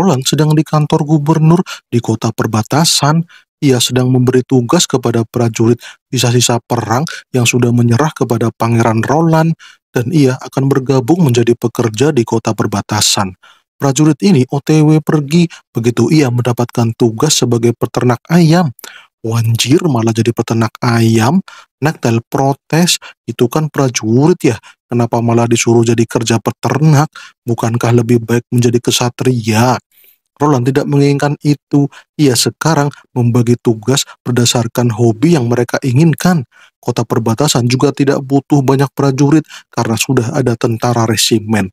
Roland sedang di kantor gubernur di kota perbatasan. Ia sedang memberi tugas kepada prajurit sisa-sisa perang yang sudah menyerah kepada Pangeran Roland dan ia akan bergabung menjadi pekerja di kota perbatasan. Prajurit ini OTW pergi begitu ia mendapatkan tugas sebagai peternak ayam. Wanjir malah jadi peternak ayam, Nektel protes, itu kan prajurit ya, kenapa malah disuruh jadi kerja peternak, bukankah lebih baik menjadi kesatria? Roland tidak menginginkan itu. Ia sekarang membagi tugas berdasarkan hobi yang mereka inginkan. Kota perbatasan juga tidak butuh banyak prajurit karena sudah ada tentara resimen.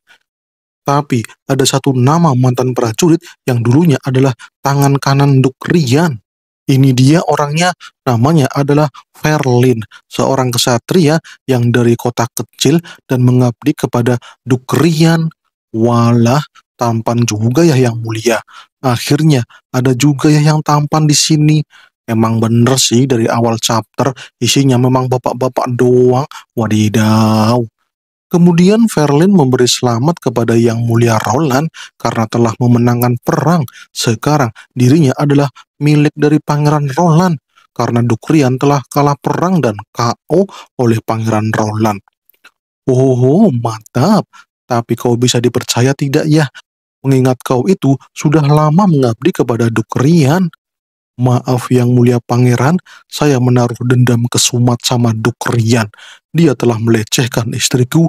Tapi ada satu nama mantan prajurit yang dulunya adalah tangan kanan Duk Rian. Ini dia orangnya, namanya adalah Verlin, seorang kesatria yang dari kota kecil dan mengabdi kepada Dukrian. Walah, tampan juga ya yang mulia. Akhirnya ada juga ya yang tampan di sini. Emang bener sih dari awal chapter isinya memang bapak-bapak doang. Wadidaw. Kemudian Verlin memberi selamat kepada Yang Mulia Roland karena telah memenangkan perang. Sekarang dirinya adalah milik dari Pangeran Roland karena Dukrian telah kalah perang dan KO oleh Pangeran Roland. Oh, mantap. Tapi kau bisa dipercaya tidak ya mengingat kau itu sudah lama mengabdi kepada Dukrian. Maaf yang mulia pangeran, saya menaruh dendam kesumat sama Dukrian. Dia telah melecehkan istriku,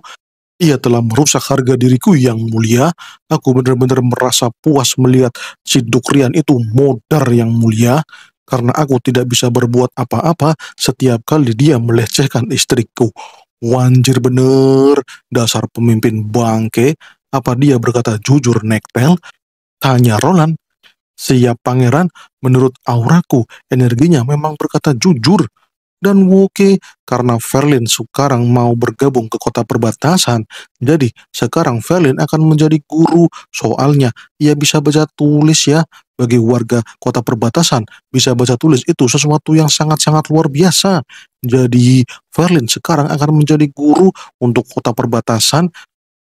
ia telah merusak harga diriku yang mulia. Aku benar-benar merasa puas melihat si Dukrian itu modar yang mulia. Karena aku tidak bisa berbuat apa-apa setiap kali dia melecehkan istriku. Wanjir bener, dasar pemimpin bangke, apa dia berkata jujur Nektel? Tanya Roland. Siap pangeran, menurut auraku, energinya memang berkata jujur. Dan oke, karena Verlin sekarang mau bergabung ke kota perbatasan, jadi sekarang Verlin akan menjadi guru. Soalnya, ia bisa baca tulis ya. Bagi warga kota perbatasan, bisa baca tulis itu sesuatu yang sangat-sangat luar biasa. Jadi, Verlin sekarang akan menjadi guru untuk kota perbatasan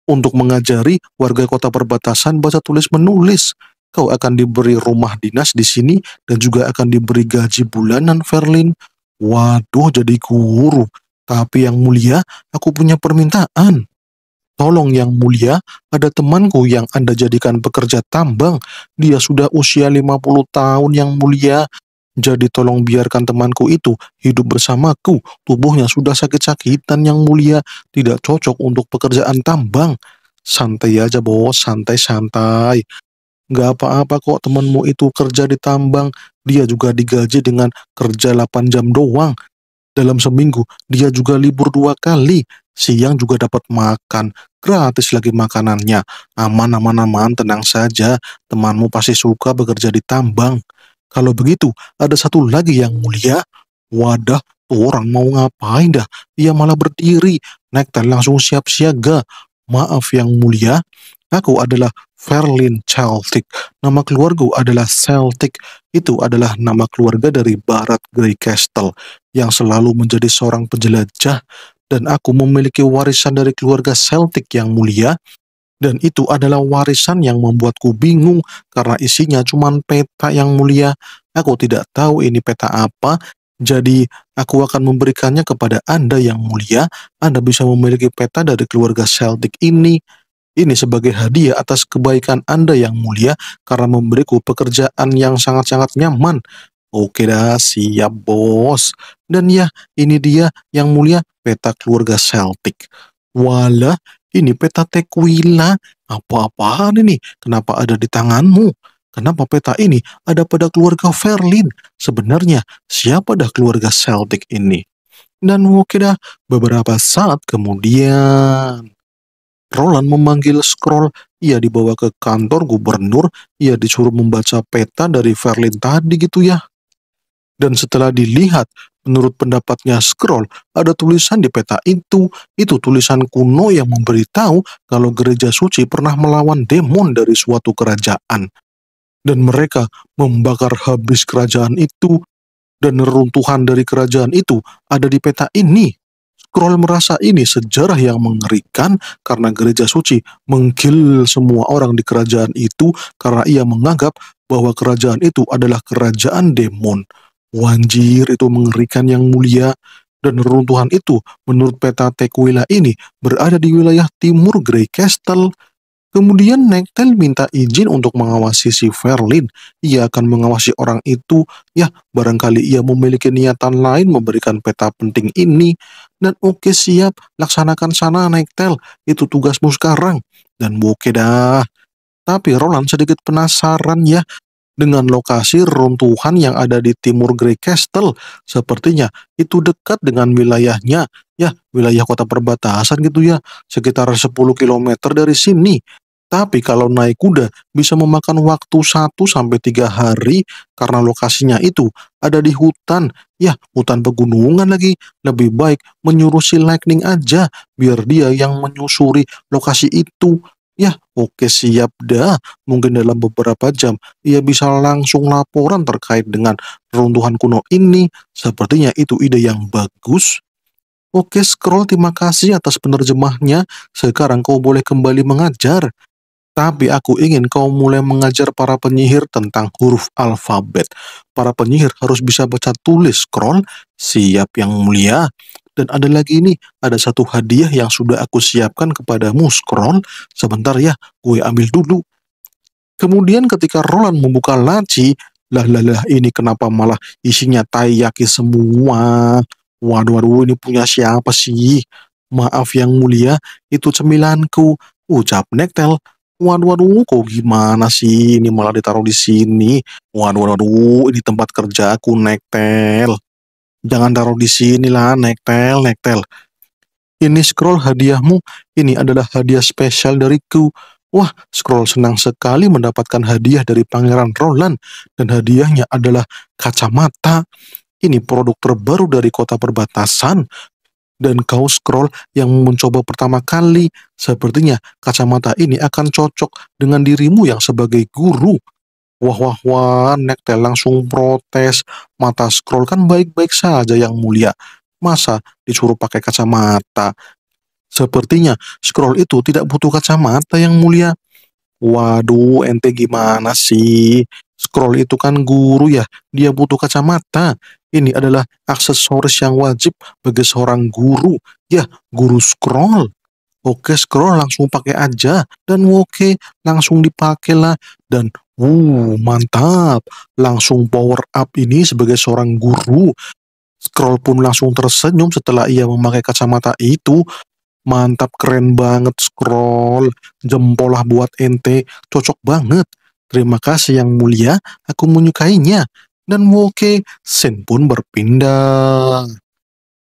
untuk mengajari warga kota perbatasan baca tulis menulis. Kau akan diberi rumah dinas di sini dan juga akan diberi gaji bulanan, Verlin. Waduh, jadi guru. Tapi yang mulia, aku punya permintaan. Tolong yang mulia, ada temanku yang Anda jadikan pekerja tambang. Dia sudah usia 50 tahun yang mulia jadi tolong biarkan temanku itu hidup bersamaku. Tubuhnya sudah sakit-sakitan yang mulia, tidak cocok untuk pekerjaan tambang. Santai aja bos, santai-santai. Gak apa-apa kok temanmu itu kerja di tambang. Dia juga digaji dengan kerja 8 jam doang. Dalam seminggu, dia juga libur dua kali. Siang juga dapat makan. Gratis lagi makanannya. Aman, aman, aman, tenang saja. Temanmu pasti suka bekerja di tambang. Kalau begitu, ada satu lagi yang mulia. Wadah, tuh orang mau ngapain dah? Dia malah berdiri, naik tali langsung siap siaga. Maaf yang mulia, aku adalah Verlin Celtic. Nama keluarga adalah Celtic. Itu adalah nama keluarga dari Barat Grey Castle yang selalu menjadi seorang penjelajah dan aku memiliki warisan dari keluarga Celtic yang mulia dan itu adalah warisan yang membuatku bingung karena isinya cuma peta yang mulia. Aku tidak tahu ini peta apa, jadi aku akan memberikannya kepada Anda yang mulia. Anda bisa memiliki peta dari keluarga Celtic ini. Ini sebagai hadiah atas kebaikan Anda yang mulia karena memberiku pekerjaan yang sangat-sangat nyaman. Oke dah, siap bos. Dan ya, ini dia yang mulia peta keluarga Celtic. Walah, ini peta tequila. Apa-apaan ini? Kenapa ada di tanganmu? Kenapa peta ini ada pada keluarga Verlin? Sebenarnya, siapa dah keluarga Celtic ini? Dan Wokeda beberapa saat kemudian. Roland memanggil scroll, ia dibawa ke kantor gubernur, ia disuruh membaca peta dari Verlin tadi gitu ya. Dan setelah dilihat, Menurut pendapatnya scroll, ada tulisan di peta itu, itu tulisan kuno yang memberitahu kalau gereja suci pernah melawan demon dari suatu kerajaan. Dan mereka membakar habis kerajaan itu, dan neruntuhan dari kerajaan itu ada di peta ini. Scroll merasa ini sejarah yang mengerikan karena gereja suci menggil semua orang di kerajaan itu karena ia menganggap bahwa kerajaan itu adalah kerajaan demon. Wanjir itu mengerikan yang mulia dan runtuhan itu menurut peta Tekwila ini berada di wilayah timur Grey Castle. Kemudian Nektel minta izin untuk mengawasi si Verlin. Ia akan mengawasi orang itu. Ya, barangkali ia memiliki niatan lain memberikan peta penting ini. Dan oke siap, laksanakan sana Nektel. Itu tugasmu sekarang. Dan oke dah. Tapi Roland sedikit penasaran ya dengan lokasi runtuhan yang ada di timur Grey Castle. Sepertinya itu dekat dengan wilayahnya, ya wilayah kota perbatasan gitu ya, sekitar 10 km dari sini. Tapi kalau naik kuda bisa memakan waktu 1 sampai 3 hari karena lokasinya itu ada di hutan. Ya, hutan pegunungan lagi. Lebih baik menyuruh si Lightning aja biar dia yang menyusuri lokasi itu. Ya, oke siap dah. Mungkin dalam beberapa jam ia bisa langsung laporan terkait dengan runtuhan kuno ini. Sepertinya itu ide yang bagus. Oke, scroll terima kasih atas penerjemahnya. Sekarang kau boleh kembali mengajar. Tapi aku ingin kau mulai mengajar para penyihir tentang huruf alfabet. Para penyihir harus bisa baca tulis scroll. Siap yang mulia. Dan ada lagi ini, ada satu hadiah yang sudah aku siapkan kepadamu, scroll. Sebentar ya, gue ambil dulu. Kemudian ketika Roland membuka laci, lah lah lah ini kenapa malah isinya taiyaki semua. Waduh, waduh, ini punya siapa sih? Maaf yang mulia, itu cemilanku. Ucap Nektel. Waduh, waduh, kok gimana sih? Ini malah ditaruh di sini. Waduh, waduh, ini tempat kerjaku, Nektel. Jangan taruh di sini lah, nektel, nektel. Ini scroll hadiahmu, ini adalah hadiah spesial dariku. Wah, scroll senang sekali mendapatkan hadiah dari Pangeran Roland dan hadiahnya adalah kacamata. Ini produk terbaru dari kota perbatasan dan kau scroll yang mencoba pertama kali. Sepertinya kacamata ini akan cocok dengan dirimu yang sebagai guru wah wah wah Nektel langsung protes mata scroll kan baik-baik saja yang mulia masa disuruh pakai kacamata sepertinya scroll itu tidak butuh kacamata yang mulia waduh ente gimana sih scroll itu kan guru ya dia butuh kacamata ini adalah aksesoris yang wajib bagi seorang guru ya guru scroll Oke scroll langsung pakai aja dan oke langsung dipakailah dan Uh, mantap. Langsung power up ini sebagai seorang guru. Scroll pun langsung tersenyum setelah ia memakai kacamata itu. Mantap, keren banget scroll. Jempolah buat ente, cocok banget. Terima kasih yang mulia, aku menyukainya. Dan Woke, Sen pun berpindah.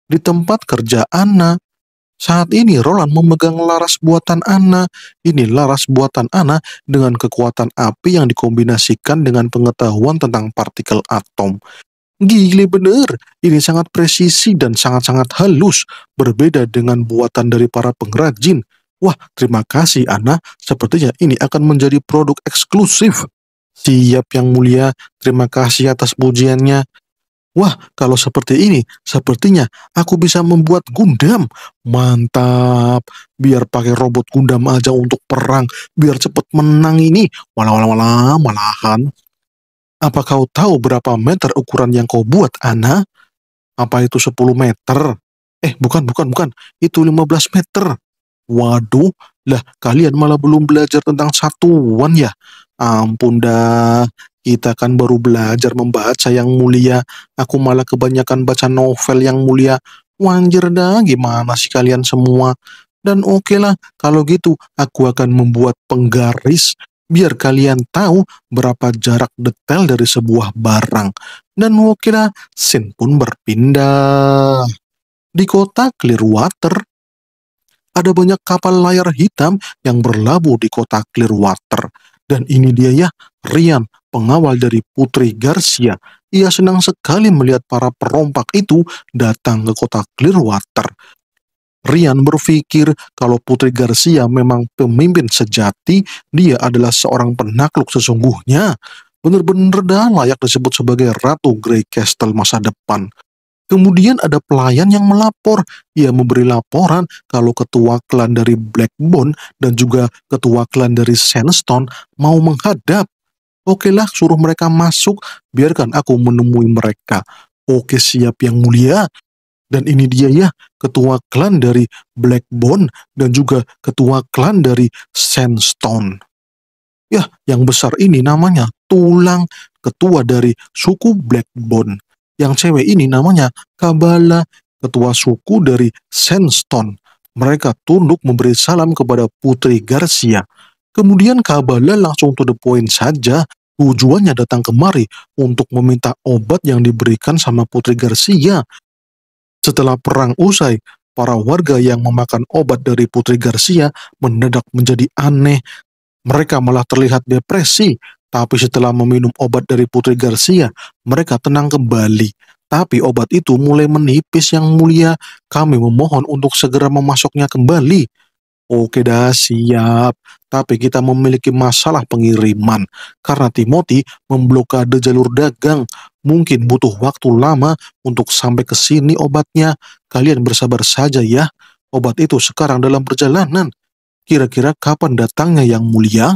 Di tempat kerja Anna. Saat ini Roland memegang laras buatan Anna. Ini laras buatan Anna dengan kekuatan api yang dikombinasikan dengan pengetahuan tentang partikel atom. Gile bener, ini sangat presisi dan sangat-sangat halus, berbeda dengan buatan dari para pengrajin. Wah, terima kasih Anna. sepertinya ini akan menjadi produk eksklusif. Siap yang mulia, terima kasih atas pujiannya. Wah, kalau seperti ini, sepertinya aku bisa membuat Gundam. Mantap. Biar pakai robot Gundam aja untuk perang, biar cepat menang ini. Walah, walah, walah, malahan. Apa kau tahu berapa meter ukuran yang kau buat, Ana? Apa itu 10 meter? Eh, bukan, bukan, bukan. Itu 15 meter. Waduh, lah kalian malah belum belajar tentang satuan ya? Ampun dah, kita kan baru belajar membaca yang mulia. Aku malah kebanyakan baca novel yang mulia. Wanjir dah, gimana sih kalian semua? Dan oke okay lah, kalau gitu aku akan membuat penggaris biar kalian tahu berapa jarak detail dari sebuah barang. Dan oke okay lah, Sin pun berpindah. Di kota Clearwater, ada banyak kapal layar hitam yang berlabuh di kota Clearwater. Dan ini dia ya, Rian, pengawal dari Putri Garcia, ia senang sekali melihat para perompak itu datang ke kota Clearwater. Rian berpikir kalau Putri Garcia memang pemimpin sejati, dia adalah seorang penakluk sesungguhnya. Benar-benar dan layak disebut sebagai Ratu Grey Castle masa depan. Kemudian ada pelayan yang melapor. Ia memberi laporan kalau ketua klan dari Blackbone dan juga ketua klan dari Sandstone mau menghadap. Oke lah, suruh mereka masuk, biarkan aku menemui mereka. Oke siap yang mulia. Dan ini dia ya, ketua klan dari Blackbone dan juga ketua klan dari Sandstone. Ya, yang besar ini namanya Tulang, ketua dari suku Blackbone. Yang cewek ini namanya Kabala, ketua suku dari Sandstone. Mereka tunduk memberi salam kepada Putri Garcia. Kemudian Kabala langsung to the point saja, tujuannya datang kemari untuk meminta obat yang diberikan sama Putri Garcia. Setelah perang usai, para warga yang memakan obat dari Putri Garcia mendadak menjadi aneh. Mereka malah terlihat depresi, tapi setelah meminum obat dari Putri Garcia, mereka tenang kembali. Tapi obat itu mulai menipis yang mulia. Kami memohon untuk segera memasuknya kembali. Oke dah siap tapi kita memiliki masalah pengiriman karena Timothy memblokade jalur dagang. Mungkin butuh waktu lama untuk sampai ke sini obatnya. Kalian bersabar saja ya. Obat itu sekarang dalam perjalanan. Kira-kira kapan datangnya yang mulia?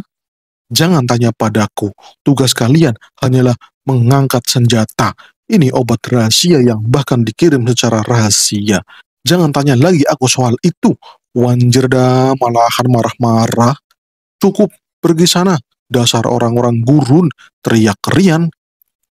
Jangan tanya padaku. Tugas kalian hanyalah mengangkat senjata. Ini obat rahasia yang bahkan dikirim secara rahasia. Jangan tanya lagi aku soal itu. Wanjerda malahan marah-marah. Cukup, pergi sana. Dasar orang-orang gurun, teriak Rian.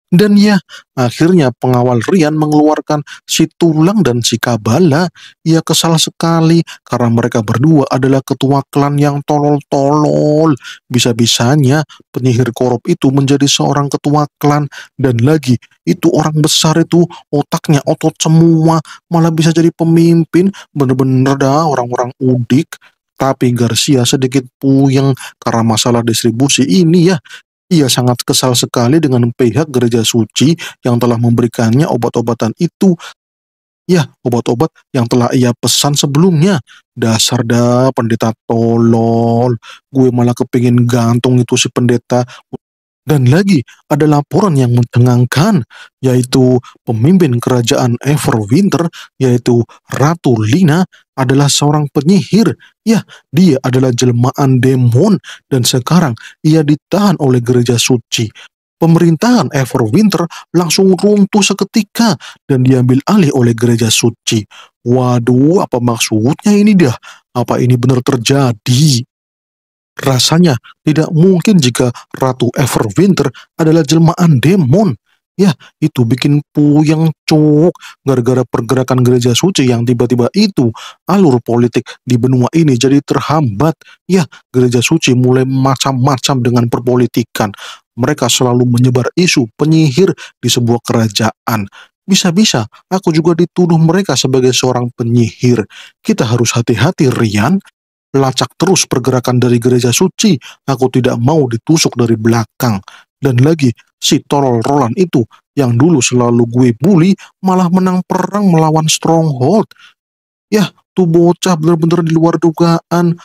Dan ya, akhirnya pengawal Rian mengeluarkan si Tulang dan si Kabala. Ia kesal sekali karena mereka berdua adalah ketua klan yang tolol-tolol. Bisa-bisanya penyihir korup itu menjadi seorang ketua klan. Dan lagi, itu orang besar itu otaknya otot semua. Malah bisa jadi pemimpin. Bener-bener dah orang-orang udik. Tapi Garcia sedikit puyeng karena masalah distribusi ini ya. Ia sangat kesal sekali dengan pihak gereja suci yang telah memberikannya obat-obatan itu. Ya, obat-obat yang telah ia pesan sebelumnya. Dasar dah pendeta tolol. Gue malah kepingin gantung itu si pendeta dan lagi ada laporan yang mencengangkan yaitu pemimpin kerajaan Everwinter yaitu Ratu Lina adalah seorang penyihir. Ya, dia adalah jelmaan demon dan sekarang ia ditahan oleh gereja suci. Pemerintahan Everwinter langsung runtuh seketika dan diambil alih oleh gereja suci. Waduh, apa maksudnya ini dah? Apa ini benar terjadi? Rasanya tidak mungkin jika Ratu Everwinter adalah jelmaan demon. Ya, itu bikin puyeng cowok gara-gara pergerakan gereja suci yang tiba-tiba itu alur politik di benua ini jadi terhambat. Ya, gereja suci mulai macam-macam dengan perpolitikan. Mereka selalu menyebar isu penyihir di sebuah kerajaan. Bisa-bisa aku juga dituduh mereka sebagai seorang penyihir. Kita harus hati-hati Rian, Lacak terus pergerakan dari gereja suci, aku tidak mau ditusuk dari belakang. Dan lagi, si Torol Roland itu yang dulu selalu gue bully malah menang perang melawan Stronghold. Yah, tuh bocah bener-bener di luar dugaan.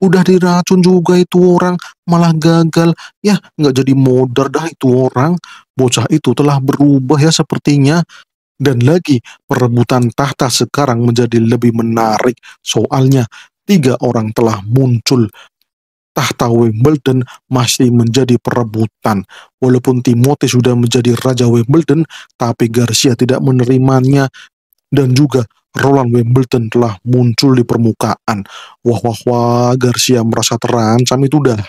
Udah diracun juga itu orang, malah gagal. Yah, nggak jadi modar dah itu orang. Bocah itu telah berubah ya sepertinya. Dan lagi, perebutan tahta sekarang menjadi lebih menarik. Soalnya, tiga orang telah muncul. Tahta Wimbledon masih menjadi perebutan. Walaupun Timothy sudah menjadi Raja Wimbledon, tapi Garcia tidak menerimanya dan juga Roland Wimbledon telah muncul di permukaan. Wah wah wah, Garcia merasa terancam itu dah.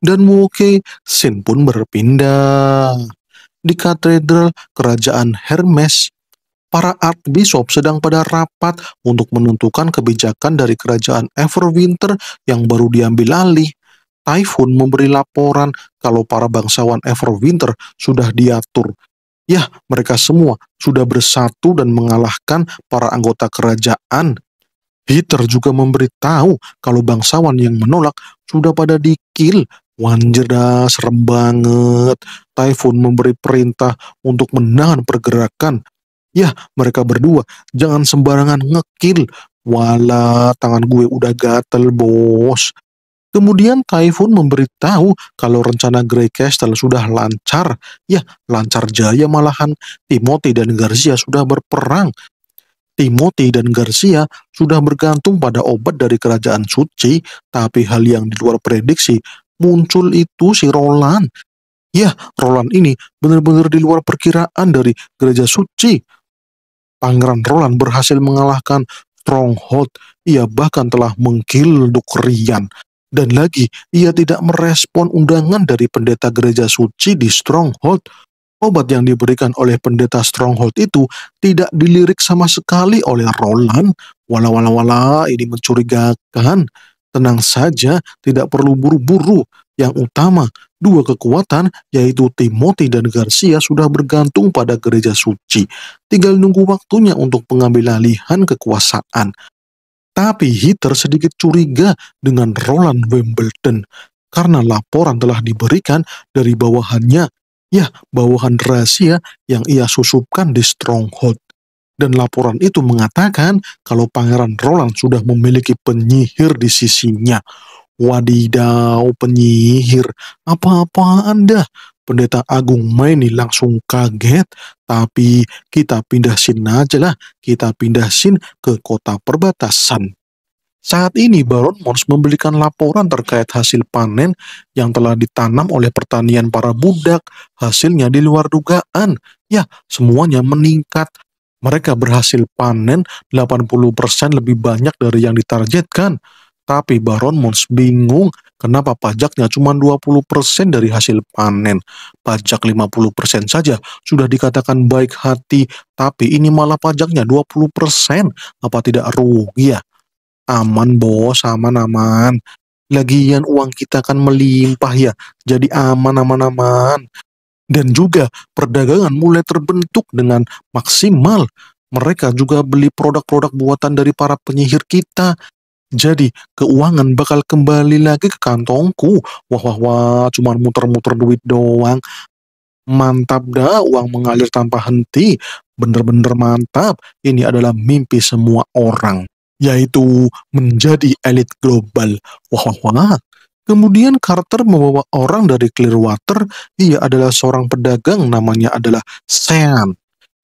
Dan Woke Sin pun berpindah. Di katedral kerajaan Hermes, para archbishop sedang pada rapat untuk menentukan kebijakan dari kerajaan Everwinter yang baru diambil alih. Typhoon memberi laporan kalau para bangsawan Everwinter sudah diatur. Ya, mereka semua sudah bersatu dan mengalahkan para anggota kerajaan. Peter juga memberitahu kalau bangsawan yang menolak sudah pada dikil Wanjir dah, serem banget. Typhoon memberi perintah untuk menahan pergerakan Ya, mereka berdua. Jangan sembarangan ngekil. Wala, tangan gue udah gatel, bos. Kemudian Typhoon memberitahu kalau rencana Grey Castle sudah lancar. Ya, lancar jaya malahan. Timothy dan Garcia sudah berperang. Timothy dan Garcia sudah bergantung pada obat dari kerajaan suci, tapi hal yang di luar prediksi muncul itu si Roland. Ya, Roland ini benar-benar di luar perkiraan dari gereja suci. Pangeran Roland berhasil mengalahkan Stronghold. Ia bahkan telah mengkil Rian. Dan lagi, ia tidak merespon undangan dari pendeta gereja suci di Stronghold. Obat yang diberikan oleh pendeta Stronghold itu tidak dilirik sama sekali oleh Roland. Wala-wala-wala ini mencurigakan. Tenang saja, tidak perlu buru-buru. Yang utama, dua kekuatan yaitu Timothy dan Garcia sudah bergantung pada gereja suci. Tinggal nunggu waktunya untuk pengambil alihan kekuasaan. Tapi Hitler sedikit curiga dengan Roland Wimbledon karena laporan telah diberikan dari bawahannya, ya bawahan rahasia yang ia susupkan di Stronghold dan laporan itu mengatakan kalau Pangeran Roland sudah memiliki penyihir di sisinya. Wadidaw, penyihir, apa-apaan dah. Pendeta Agung Maini langsung kaget, tapi kita pindah pindahin aja lah, kita pindah pindahin ke kota perbatasan. Saat ini Baron Mons memberikan laporan terkait hasil panen yang telah ditanam oleh pertanian para budak. Hasilnya di luar dugaan. Ya, semuanya meningkat. Mereka berhasil panen 80% lebih banyak dari yang ditargetkan. Tapi Baron Mons bingung kenapa pajaknya cuma 20% dari hasil panen. Pajak 50% saja sudah dikatakan baik hati, tapi ini malah pajaknya 20%. Apa tidak rugi ya? Aman bos, aman aman. Lagian uang kita kan melimpah ya, jadi aman aman aman. Dan juga perdagangan mulai terbentuk dengan maksimal mereka juga beli produk-produk buatan dari para penyihir kita jadi keuangan bakal kembali lagi ke kantongku. Wah wah wah, cuman muter-muter duit doang. Mantap dah, uang mengalir tanpa henti. Bener-bener mantap. Ini adalah mimpi semua orang, yaitu menjadi elit global. Wah wah wah. Kemudian Carter membawa orang dari Clearwater. Ia adalah seorang pedagang, namanya adalah Sam.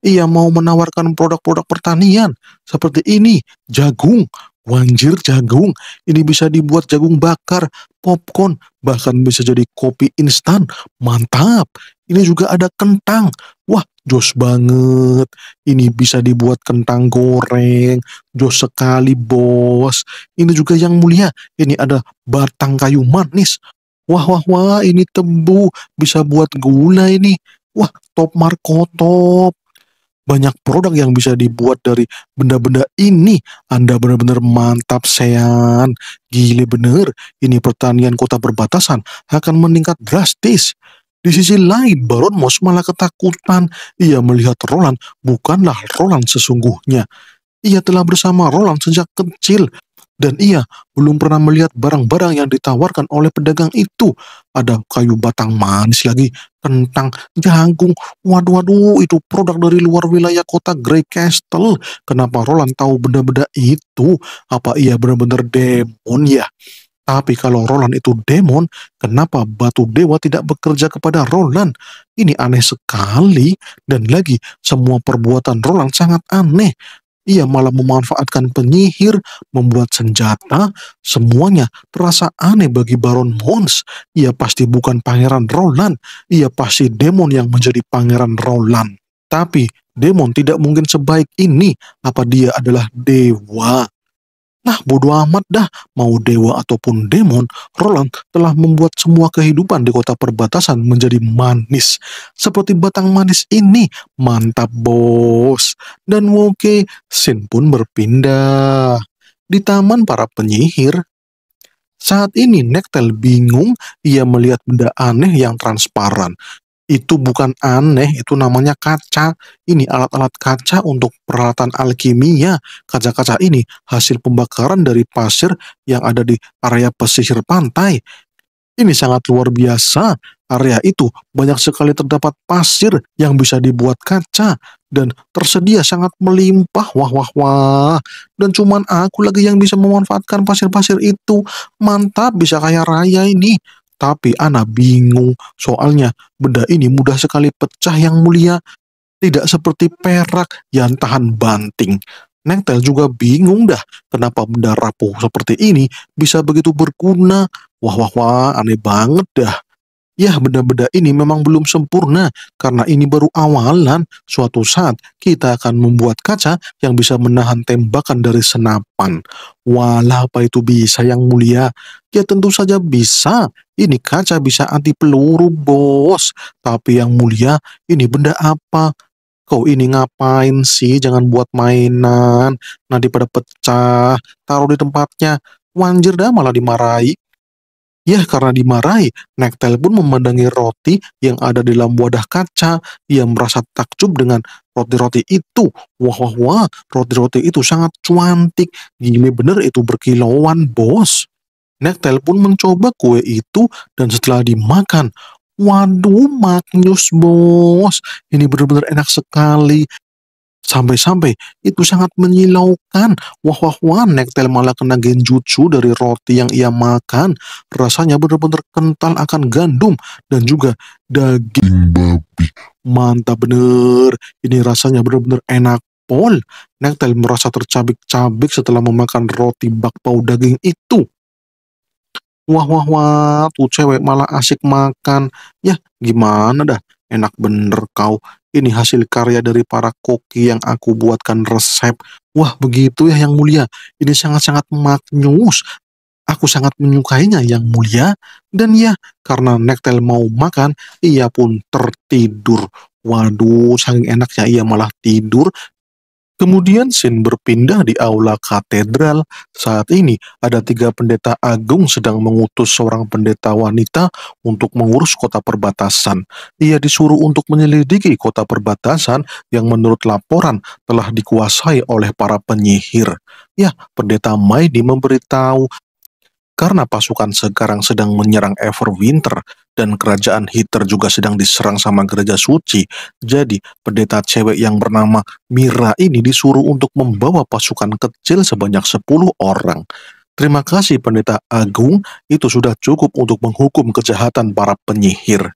ia mau menawarkan produk-produk pertanian seperti ini, jagung, Wanjir jagung, ini bisa dibuat jagung bakar, popcorn, bahkan bisa jadi kopi instan. Mantap. Ini juga ada kentang. Wah, jos banget. Ini bisa dibuat kentang goreng, jos sekali, Bos. Ini juga yang mulia, ini ada batang kayu manis. Wah, wah, wah, ini tebu, bisa buat gula ini. Wah, top markotop banyak produk yang bisa dibuat dari benda-benda ini. Anda benar-benar mantap, Sean. Gile bener, ini pertanian kota berbatasan akan meningkat drastis. Di sisi lain, Baron Moss malah ketakutan. Ia melihat Roland bukanlah Roland sesungguhnya. Ia telah bersama Roland sejak kecil dan ia belum pernah melihat barang-barang yang ditawarkan oleh pedagang itu. Ada kayu batang manis lagi, kentang, jagung. Waduh, waduh, itu produk dari luar wilayah kota Grey Castle. Kenapa Roland tahu benda-benda itu? Apa ia benar-benar demon ya? Tapi kalau Roland itu demon, kenapa batu dewa tidak bekerja kepada Roland? Ini aneh sekali. Dan lagi, semua perbuatan Roland sangat aneh. Ia malah memanfaatkan penyihir, membuat senjata, semuanya terasa aneh bagi Baron Mons. Ia pasti bukan Pangeran Roland, ia pasti demon yang menjadi Pangeran Roland. Tapi demon tidak mungkin sebaik ini, apa dia adalah dewa. Nah bodo amat dah, mau dewa ataupun demon, Roland telah membuat semua kehidupan di kota perbatasan menjadi manis. Seperti batang manis ini, mantap bos. Dan Woke Sin pun berpindah. Di taman para penyihir, saat ini Nektel bingung ia melihat benda aneh yang transparan itu bukan aneh, itu namanya kaca. Ini alat-alat kaca untuk peralatan alkimia. Kaca-kaca ini hasil pembakaran dari pasir yang ada di area pesisir pantai. Ini sangat luar biasa. Area itu banyak sekali terdapat pasir yang bisa dibuat kaca dan tersedia sangat melimpah. Wah, wah, wah. Dan cuman aku lagi yang bisa memanfaatkan pasir-pasir itu. Mantap, bisa kayak raya ini. Tapi Ana bingung, soalnya benda ini mudah sekali pecah yang mulia, tidak seperti perak yang tahan banting. Nengtel juga bingung dah kenapa benda rapuh seperti ini bisa begitu berguna. Wah wah wah aneh banget dah. Ya, benda-benda ini memang belum sempurna karena ini baru awalan. Suatu saat kita akan membuat kaca yang bisa menahan tembakan dari senapan. Walah, apa itu bisa yang mulia? Ya tentu saja bisa. Ini kaca bisa anti peluru, bos. Tapi yang mulia, ini benda apa? kau ini ngapain sih jangan buat mainan nanti pada pecah taruh di tempatnya wanjir dah malah dimarahi Ya, karena dimarahi, Nektel pun memandangi roti yang ada di dalam wadah kaca. Ia merasa takjub dengan roti-roti itu. Wah, wah, wah, roti-roti itu sangat cuantik. Gini bener itu berkilauan, bos. Nektel pun mencoba kue itu dan setelah dimakan, Waduh, maknyus bos, ini benar-benar enak sekali. Sampai-sampai itu sangat menyilaukan. Wah wah wah, Nektel malah kena genjutsu dari roti yang ia makan. Rasanya benar-benar kental akan gandum dan juga daging babi. Mantap bener. Ini rasanya benar-benar enak pol. Nektel merasa tercabik-cabik setelah memakan roti bakpao daging itu. Wah wah wah, tuh cewek malah asik makan. Ya, gimana dah? Enak bener kau ini hasil karya dari para koki yang aku buatkan resep. Wah, begitu ya yang mulia. Ini sangat-sangat maknyus. Aku sangat menyukainya yang mulia. Dan ya, karena Nektel mau makan, ia pun tertidur. Waduh, saking enaknya ia malah tidur Kemudian Sin berpindah di aula katedral. Saat ini ada tiga pendeta agung sedang mengutus seorang pendeta wanita untuk mengurus kota perbatasan. Ia disuruh untuk menyelidiki kota perbatasan yang menurut laporan telah dikuasai oleh para penyihir. Ya, pendeta Maidi memberitahu karena pasukan sekarang sedang menyerang Everwinter dan kerajaan Hitler juga sedang diserang sama gereja suci. Jadi, pendeta cewek yang bernama Mira ini disuruh untuk membawa pasukan kecil sebanyak 10 orang. Terima kasih pendeta Agung, itu sudah cukup untuk menghukum kejahatan para penyihir.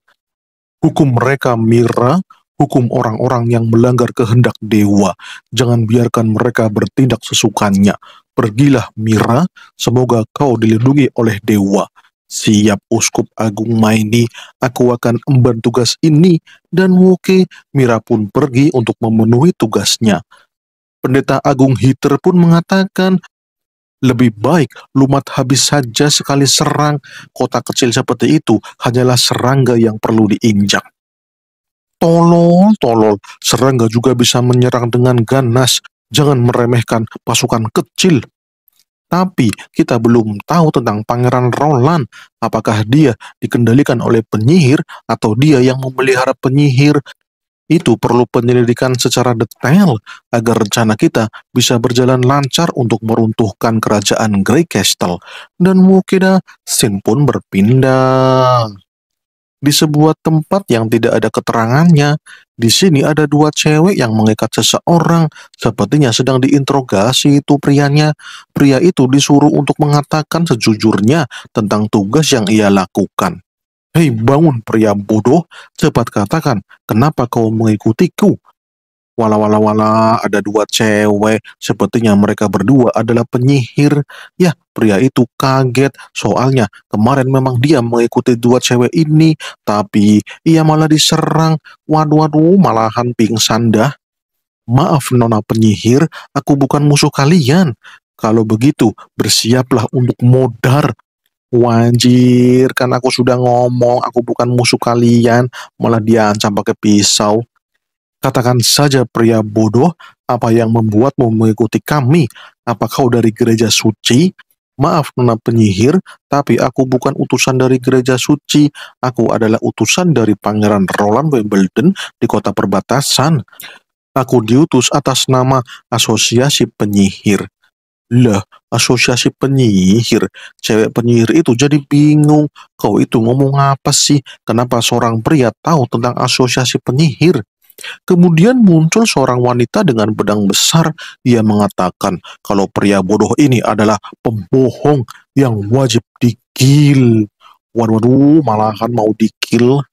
Hukum mereka Mira Hukum orang-orang yang melanggar kehendak dewa. Jangan biarkan mereka bertindak sesukanya. Pergilah Mira, semoga kau dilindungi oleh dewa. Siap Uskup Agung Maini, aku akan emban tugas ini dan Woke Mira pun pergi untuk memenuhi tugasnya. Pendeta Agung Hiter pun mengatakan, lebih baik lumat habis saja sekali serang. Kota kecil seperti itu hanyalah serangga yang perlu diinjak tolol-tolol. Serangga juga bisa menyerang dengan ganas. Jangan meremehkan pasukan kecil. Tapi kita belum tahu tentang Pangeran Roland. Apakah dia dikendalikan oleh penyihir atau dia yang memelihara penyihir? Itu perlu penyelidikan secara detail agar rencana kita bisa berjalan lancar untuk meruntuhkan kerajaan Grey Castle. Dan mungkin Sin pun berpindah di sebuah tempat yang tidak ada keterangannya. Di sini ada dua cewek yang mengikat seseorang, sepertinya sedang diinterogasi itu prianya. Pria itu disuruh untuk mengatakan sejujurnya tentang tugas yang ia lakukan. Hei bangun pria bodoh, cepat katakan, kenapa kau mengikutiku? Wala wala wala, ada dua cewek. Sepertinya mereka berdua adalah penyihir. Ya, pria itu kaget soalnya kemarin memang dia mengikuti dua cewek ini, tapi ia malah diserang. Waduh waduh, malahan pingsan dah. Maaf nona penyihir, aku bukan musuh kalian. Kalau begitu, bersiaplah untuk modar Wajir, kan aku sudah ngomong, aku bukan musuh kalian, malah dia ancam pakai pisau. Katakan saja pria bodoh, apa yang membuatmu mengikuti kami? Apa kau dari gereja suci? Maaf nona penyihir, tapi aku bukan utusan dari gereja suci. Aku adalah utusan dari Pangeran Roland Wimbledon di kota perbatasan. Aku diutus atas nama Asosiasi Penyihir. Lah, asosiasi penyihir. Cewek penyihir itu jadi bingung. Kau itu ngomong apa sih? Kenapa seorang pria tahu tentang asosiasi penyihir? Kemudian muncul seorang wanita dengan pedang besar. Ia mengatakan kalau pria bodoh ini adalah pembohong yang wajib dikil. Waduh, waduh malahan mau dikil.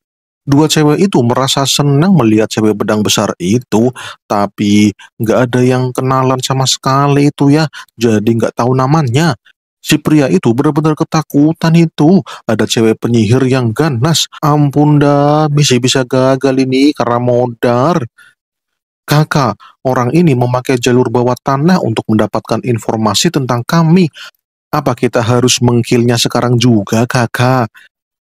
Dua cewek itu merasa senang melihat cewek pedang besar itu, tapi nggak ada yang kenalan sama sekali itu ya, jadi nggak tahu namanya. Si pria itu benar-benar ketakutan itu. Ada cewek penyihir yang ganas. Ampun dah, bisa-bisa gagal ini karena modar. Kakak, orang ini memakai jalur bawah tanah untuk mendapatkan informasi tentang kami. Apa kita harus mengkilnya sekarang juga, kakak?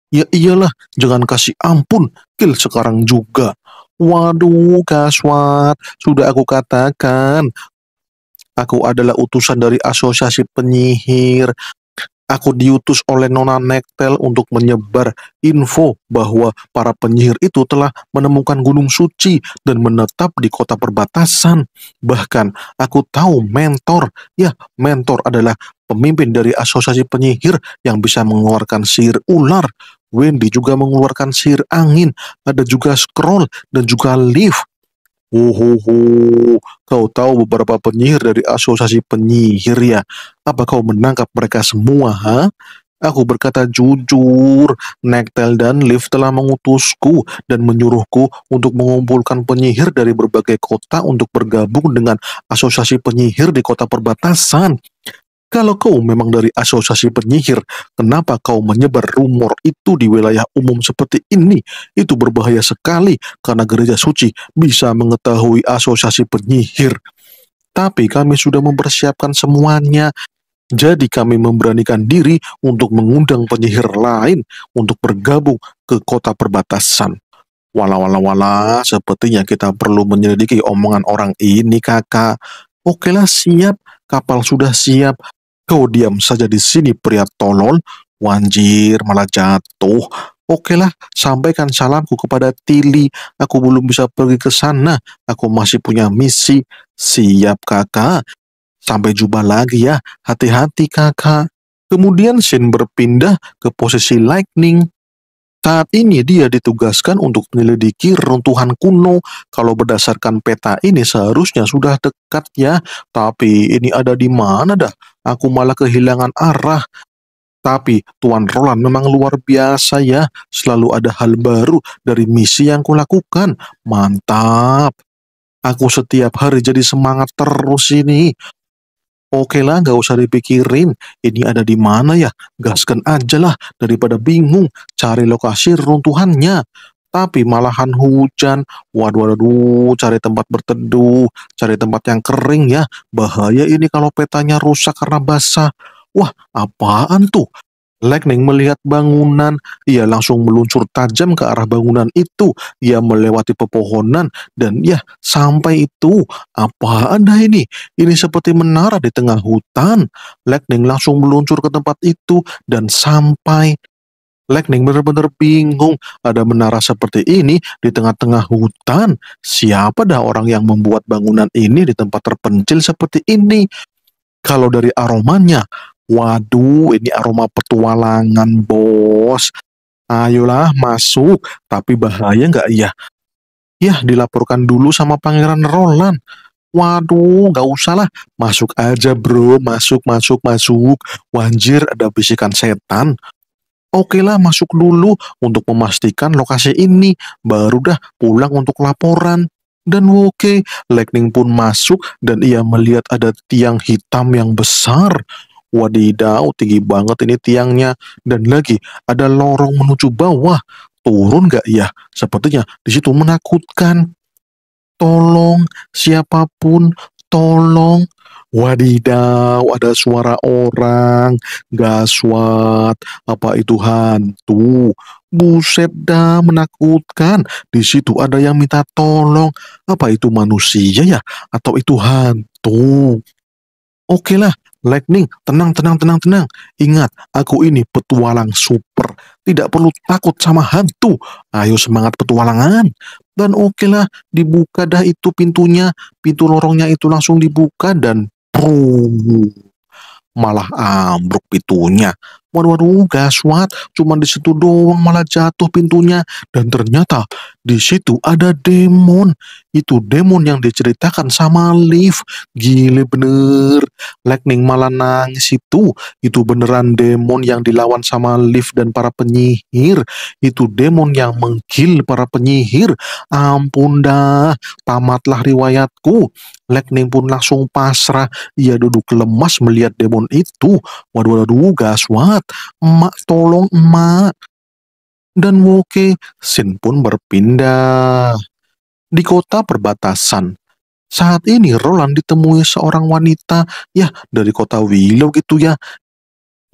Ya iyalah, jangan kasih ampun, kill sekarang juga. Waduh, Kaswat, sudah aku katakan, Aku adalah utusan dari asosiasi penyihir. Aku diutus oleh Nona Nektel untuk menyebar info bahwa para penyihir itu telah menemukan gunung suci dan menetap di kota perbatasan. Bahkan aku tahu mentor, ya mentor adalah pemimpin dari asosiasi penyihir yang bisa mengeluarkan sihir ular. Wendy juga mengeluarkan sihir angin, ada juga scroll dan juga lift. Uhuhu, kau tahu beberapa penyihir dari asosiasi penyihir ya? Apa kau menangkap mereka semua, ha? Aku berkata jujur, Nektel dan Liv telah mengutusku dan menyuruhku untuk mengumpulkan penyihir dari berbagai kota untuk bergabung dengan asosiasi penyihir di kota perbatasan. Kalau kau memang dari asosiasi penyihir, kenapa kau menyebar rumor itu di wilayah umum seperti ini? Itu berbahaya sekali karena gereja suci bisa mengetahui asosiasi penyihir. Tapi kami sudah mempersiapkan semuanya. Jadi kami memberanikan diri untuk mengundang penyihir lain untuk bergabung ke kota perbatasan. walau wala wala, sepertinya kita perlu menyelidiki omongan orang ini kakak. Okelah siap, kapal sudah siap, Kau diam saja di sini, pria tolol. Wanjir, malah jatuh. Oke lah, sampaikan salamku kepada Tili. Aku belum bisa pergi ke sana. Aku masih punya misi. Siap kakak. Sampai jumpa lagi ya. Hati-hati kakak. Kemudian Shin berpindah ke posisi Lightning. Saat ini dia ditugaskan untuk menyelidiki runtuhan kuno. Kalau berdasarkan peta ini seharusnya sudah dekat ya, tapi ini ada di mana dah? Aku malah kehilangan arah. Tapi Tuan Roland memang luar biasa ya, selalu ada hal baru dari misi yang kulakukan. Mantap. Aku setiap hari jadi semangat terus ini. Oke lah, nggak usah dipikirin. Ini ada di mana ya? Gaskan aja lah, daripada bingung cari lokasi runtuhannya. Tapi malahan hujan, waduh, waduh, cari tempat berteduh, cari tempat yang kering ya. Bahaya ini kalau petanya rusak karena basah. Wah, apaan tuh? Lightning melihat bangunan, ia langsung meluncur tajam ke arah bangunan itu. Ia melewati pepohonan dan ya sampai itu. Apa ada ini? Ini seperti menara di tengah hutan. Lightning langsung meluncur ke tempat itu dan sampai Lightning benar-benar bingung ada menara seperti ini di tengah-tengah hutan. Siapa dah orang yang membuat bangunan ini di tempat terpencil seperti ini? Kalau dari aromanya, Waduh, ini aroma petualangan, bos. Ayolah, masuk. Tapi bahaya nggak ya? Ya, dilaporkan dulu sama Pangeran Roland. Waduh, nggak usah lah. Masuk aja, bro. Masuk, masuk, masuk. Wanjir, ada bisikan setan. Oke lah, masuk dulu untuk memastikan lokasi ini. Baru dah pulang untuk laporan dan oke, Lightning pun masuk dan ia melihat ada tiang hitam yang besar. Wadidaw, tinggi banget ini tiangnya. Dan lagi, ada lorong menuju bawah. Turun gak ya? Sepertinya di situ menakutkan. Tolong, siapapun, tolong. Wadidaw, ada suara orang. Gaswat, apa itu hantu? Buset dah, menakutkan. Di situ ada yang minta tolong. Apa itu manusia ya? Atau itu hantu? Oke lah, Lightning, tenang, tenang, tenang, tenang. Ingat, aku ini petualang super. Tidak perlu takut sama hantu. Ayo semangat petualangan. Dan oke lah, dibuka dah itu pintunya. Pintu lorongnya itu langsung dibuka dan prum. Malah ambruk pintunya. Waduh, waduh, gaswat, cuman di doang malah jatuh pintunya. Dan ternyata di situ ada demon. Itu demon yang diceritakan sama lift Gile bener. Lightning malah nangis itu. Itu beneran demon yang dilawan sama lift dan para penyihir. Itu demon yang menggil para penyihir. Ampun dah, tamatlah riwayatku. Lightning pun langsung pasrah. Ia duduk lemas melihat demon itu. Waduh, waduh, gaswat banget. Mak tolong emak. Dan Woke Sin pun berpindah. Di kota perbatasan, saat ini Roland ditemui seorang wanita ya dari kota Willow gitu ya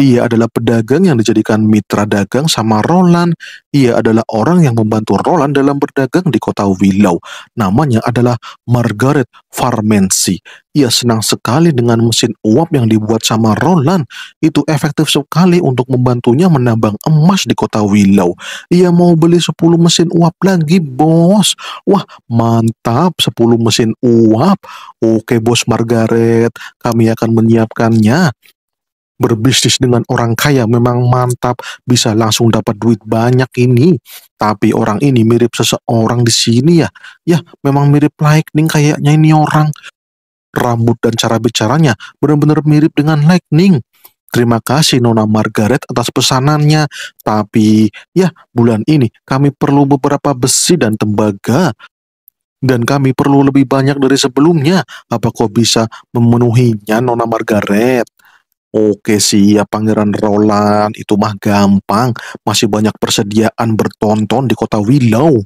ia adalah pedagang yang dijadikan mitra dagang sama Roland. Ia adalah orang yang membantu Roland dalam berdagang di kota Willow. Namanya adalah Margaret Farmensi. Ia senang sekali dengan mesin uap yang dibuat sama Roland. Itu efektif sekali untuk membantunya menambang emas di kota Willow. Ia mau beli 10 mesin uap lagi, bos. Wah, mantap 10 mesin uap. Oke, bos Margaret, kami akan menyiapkannya berbisnis dengan orang kaya memang mantap, bisa langsung dapat duit banyak ini. Tapi orang ini mirip seseorang di sini ya. Ya, memang mirip Lightning kayaknya ini orang. Rambut dan cara bicaranya benar-benar mirip dengan Lightning. Terima kasih Nona Margaret atas pesanannya. Tapi ya, bulan ini kami perlu beberapa besi dan tembaga dan kami perlu lebih banyak dari sebelumnya. Apa kau bisa memenuhinya, Nona Margaret? Oke sih ya Pangeran Roland, itu mah gampang, masih banyak persediaan bertonton di kota Willow.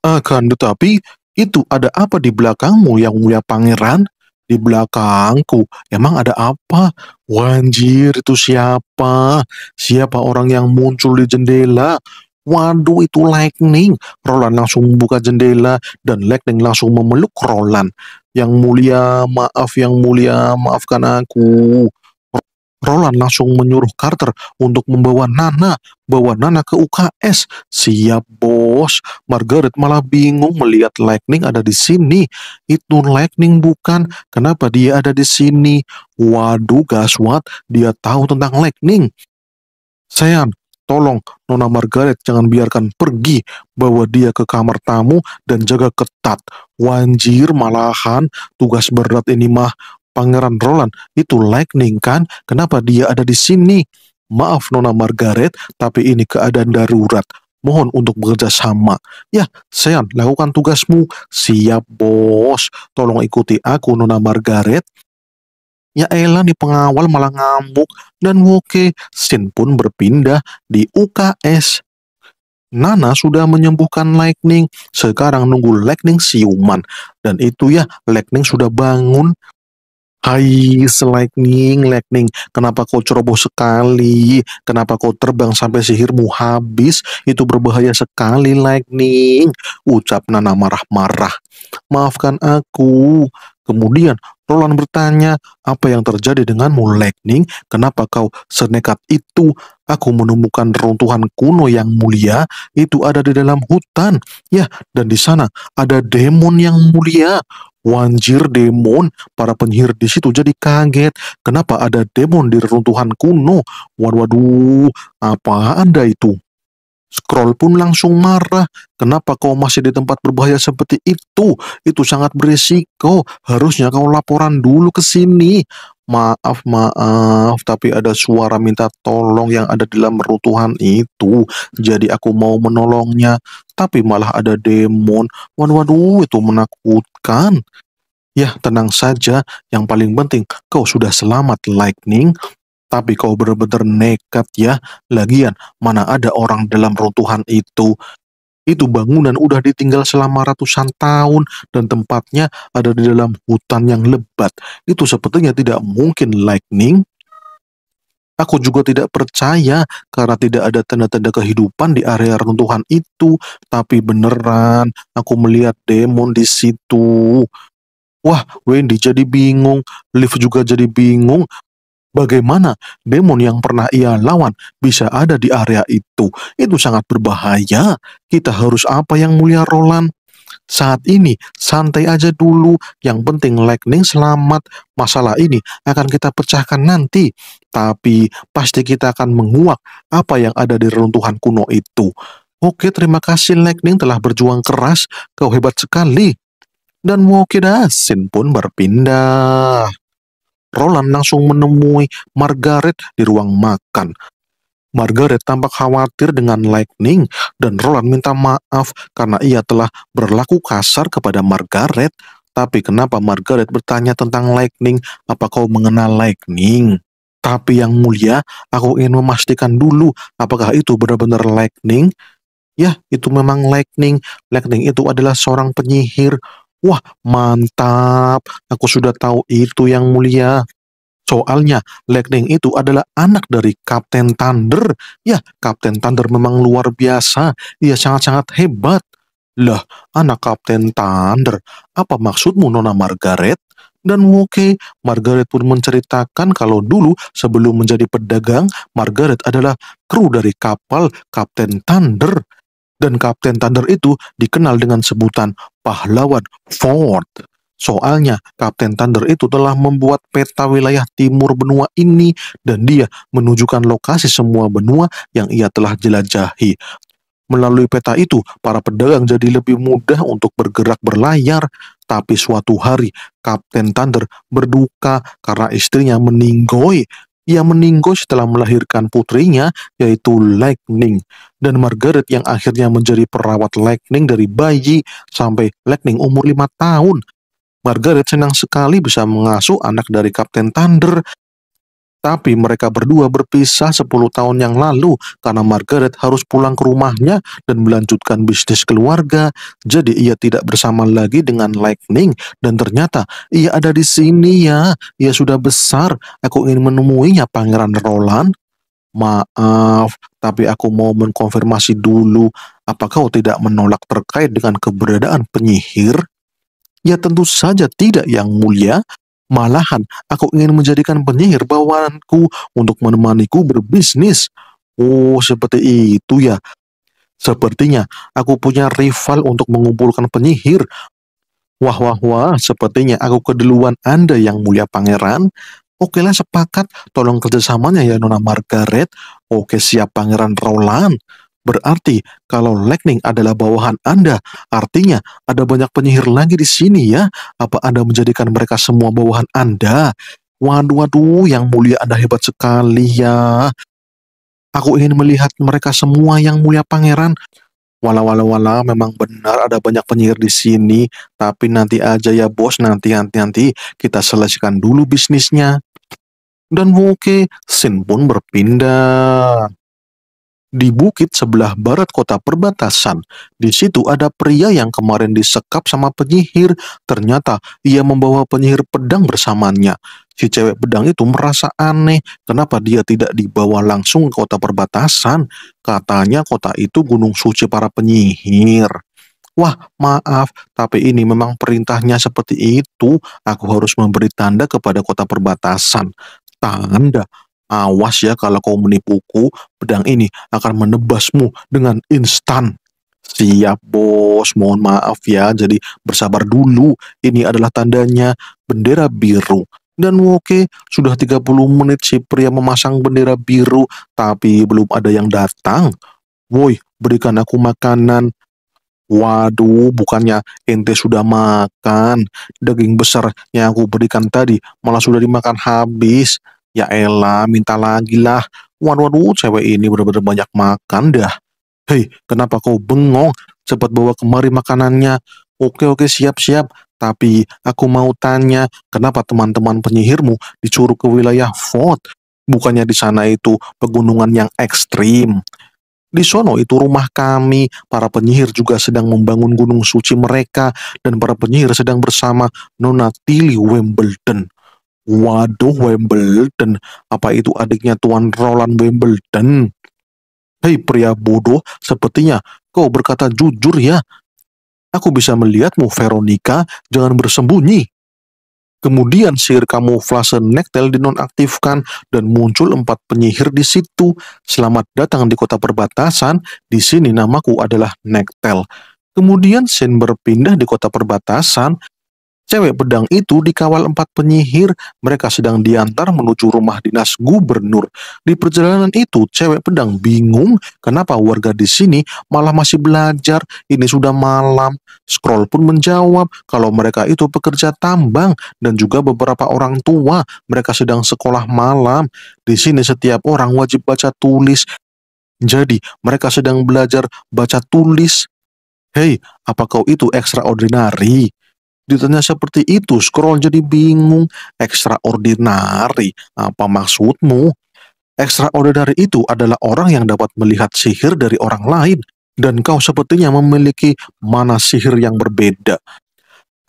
Akan tetapi, itu ada apa di belakangmu yang mulia pangeran? Di belakangku, emang ada apa? Wanjir, itu siapa? Siapa orang yang muncul di jendela? Waduh itu Lightning. Roland langsung buka jendela dan Lightning langsung memeluk Roland. Yang mulia, maaf yang mulia, maafkan aku. Roland langsung menyuruh Carter untuk membawa Nana, bawa Nana ke UKS. Siap bos, Margaret malah bingung melihat Lightning ada di sini. Itu Lightning bukan, kenapa dia ada di sini? Waduh gaswat, dia tahu tentang Lightning. Sayang. Tolong, Nona Margaret jangan biarkan pergi. Bawa dia ke kamar tamu dan jaga ketat. Wanjir malahan, tugas berat ini mah. Pangeran Roland, itu Lightning kan? Kenapa dia ada di sini? Maaf Nona Margaret, tapi ini keadaan darurat. Mohon untuk bekerja sama. Ya, Sean, lakukan tugasmu. Siap, bos. Tolong ikuti aku, Nona Margaret. Ya elah di pengawal malah ngambuk dan Woke Sin pun berpindah di UKS. Nana sudah menyembuhkan Lightning, sekarang nunggu Lightning siuman. Dan itu ya, Lightning sudah bangun. Hai Lightning, Lightning, kenapa kau ceroboh sekali? Kenapa kau terbang sampai sihirmu habis? Itu berbahaya sekali Lightning, ucap Nana marah-marah. Maafkan aku, Kemudian Roland bertanya, apa yang terjadi denganmu, Lightning? Kenapa kau senekat itu? Aku menemukan runtuhan kuno yang mulia, itu ada di dalam hutan. Ya, dan di sana ada demon yang mulia. Wanjir demon, para penyihir di situ jadi kaget. Kenapa ada demon di runtuhan kuno? Waduh, waduh, apa anda itu? Scroll pun langsung marah. Kenapa kau masih di tempat berbahaya seperti itu? Itu sangat berisiko. Harusnya kau laporan dulu ke sini. Maaf, maaf, tapi ada suara minta tolong yang ada dalam reruntuhan itu. Jadi aku mau menolongnya, tapi malah ada demon. Waduh, waduh, itu menakutkan. Ya, tenang saja. Yang paling penting, kau sudah selamat, Lightning tapi kau benar-benar nekat ya. Lagian, mana ada orang dalam runtuhan itu. Itu bangunan udah ditinggal selama ratusan tahun dan tempatnya ada di dalam hutan yang lebat. Itu sepertinya tidak mungkin lightning. Aku juga tidak percaya karena tidak ada tanda-tanda kehidupan di area runtuhan itu. Tapi beneran, aku melihat demon di situ. Wah, Wendy jadi bingung, Liv juga jadi bingung, Bagaimana demon yang pernah ia lawan bisa ada di area itu? Itu sangat berbahaya. Kita harus apa yang mulia Roland? Saat ini santai aja dulu. Yang penting Lightning selamat. Masalah ini akan kita pecahkan nanti. Tapi pasti kita akan menguak apa yang ada di reruntuhan kuno itu. Oke, terima kasih Lightning telah berjuang keras. Kau hebat sekali. Dan Wokidasin pun berpindah. Roland langsung menemui Margaret di ruang makan. Margaret tampak khawatir dengan Lightning dan Roland minta maaf karena ia telah berlaku kasar kepada Margaret. Tapi kenapa Margaret bertanya tentang Lightning? Apa kau mengenal Lightning? Tapi yang mulia, aku ingin memastikan dulu apakah itu benar-benar Lightning. Ya, itu memang Lightning. Lightning itu adalah seorang penyihir. Wah, mantap. Aku sudah tahu itu yang mulia. Soalnya Lightning itu adalah anak dari Kapten Thunder. Ya, Kapten Thunder memang luar biasa. Dia sangat-sangat hebat. Lah, anak Kapten Thunder, apa maksudmu Nona Margaret? Dan oke, Margaret pun menceritakan kalau dulu sebelum menjadi pedagang, Margaret adalah kru dari kapal Kapten Thunder dan Kapten Thunder itu dikenal dengan sebutan pahlawan Ford. Soalnya Kapten Thunder itu telah membuat peta wilayah timur benua ini dan dia menunjukkan lokasi semua benua yang ia telah jelajahi. Melalui peta itu, para pedagang jadi lebih mudah untuk bergerak berlayar. Tapi suatu hari, Kapten Thunder berduka karena istrinya meninggoy ia meninggal setelah melahirkan putrinya yaitu Lightning dan Margaret yang akhirnya menjadi perawat Lightning dari bayi sampai Lightning umur lima tahun. Margaret senang sekali bisa mengasuh anak dari Kapten Thunder tapi mereka berdua berpisah 10 tahun yang lalu karena Margaret harus pulang ke rumahnya dan melanjutkan bisnis keluarga. Jadi ia tidak bersama lagi dengan Lightning dan ternyata ia ada di sini ya. Ia sudah besar. Aku ingin menemuinya Pangeran Roland. Maaf, tapi aku mau mengkonfirmasi dulu apakah kau tidak menolak terkait dengan keberadaan penyihir? Ya tentu saja tidak yang mulia, Malahan, aku ingin menjadikan penyihir bawaanku untuk menemaniku berbisnis. Oh, seperti itu ya. Sepertinya aku punya rival untuk mengumpulkan penyihir. Wah, wah, wah, sepertinya aku keduluan Anda yang mulia pangeran. Oke lah sepakat, tolong kerjasamanya ya Nona Margaret. Oke siap pangeran Roland. Berarti kalau Lightning adalah bawahan Anda, artinya ada banyak penyihir lagi di sini ya. Apa Anda menjadikan mereka semua bawahan Anda? Waduh, waduh, yang mulia Anda hebat sekali ya. Aku ingin melihat mereka semua yang mulia pangeran. Walau, walau, wala, memang benar ada banyak penyihir di sini, tapi nanti aja ya bos, nanti nanti nanti kita selesaikan dulu bisnisnya. Dan okay, Sin pun berpindah di bukit sebelah barat kota perbatasan. Di situ ada pria yang kemarin disekap sama penyihir. Ternyata ia membawa penyihir pedang bersamanya. Si cewek pedang itu merasa aneh kenapa dia tidak dibawa langsung ke kota perbatasan. Katanya kota itu gunung suci para penyihir. Wah, maaf, tapi ini memang perintahnya seperti itu. Aku harus memberi tanda kepada kota perbatasan. Tanda, Awas ya kalau kau menipuku, pedang ini akan menebasmu dengan instan. Siap bos, mohon maaf ya, jadi bersabar dulu. Ini adalah tandanya bendera biru. Dan oke, sudah 30 menit si pria memasang bendera biru, tapi belum ada yang datang. Woi, berikan aku makanan. Waduh, bukannya ente sudah makan. Daging besar yang aku berikan tadi malah sudah dimakan habis. Ya elah, minta lagi lah. Waduh, waduh, cewek ini benar-benar banyak makan dah. Hei, kenapa kau bengong? Cepat bawa kemari makanannya. Oke, oke, siap-siap. Tapi aku mau tanya, kenapa teman-teman penyihirmu dicurug ke wilayah Fort? Bukannya di sana itu pegunungan yang ekstrim. Di sono itu rumah kami, para penyihir juga sedang membangun gunung suci mereka, dan para penyihir sedang bersama Nona Tilly Wimbledon. Waduh Wimbledon, apa itu adiknya Tuan Roland Wimbledon? Hei pria bodoh, sepertinya kau berkata jujur ya. Aku bisa melihatmu Veronica, jangan bersembunyi. Kemudian sihir kamu flase nektel dinonaktifkan dan muncul empat penyihir di situ. Selamat datang di kota perbatasan, di sini namaku adalah Nektel. Kemudian Shane berpindah di kota perbatasan Cewek pedang itu dikawal empat penyihir, mereka sedang diantar menuju rumah dinas gubernur. Di perjalanan itu, cewek pedang bingung kenapa warga di sini malah masih belajar, ini sudah malam. Scroll pun menjawab kalau mereka itu pekerja tambang dan juga beberapa orang tua, mereka sedang sekolah malam. Di sini setiap orang wajib baca tulis, jadi, mereka sedang belajar baca tulis. Hei, apa kau itu extraordinary? ditanya seperti itu, scroll jadi bingung. Extraordinary, apa maksudmu? Extraordinary itu adalah orang yang dapat melihat sihir dari orang lain, dan kau sepertinya memiliki mana sihir yang berbeda.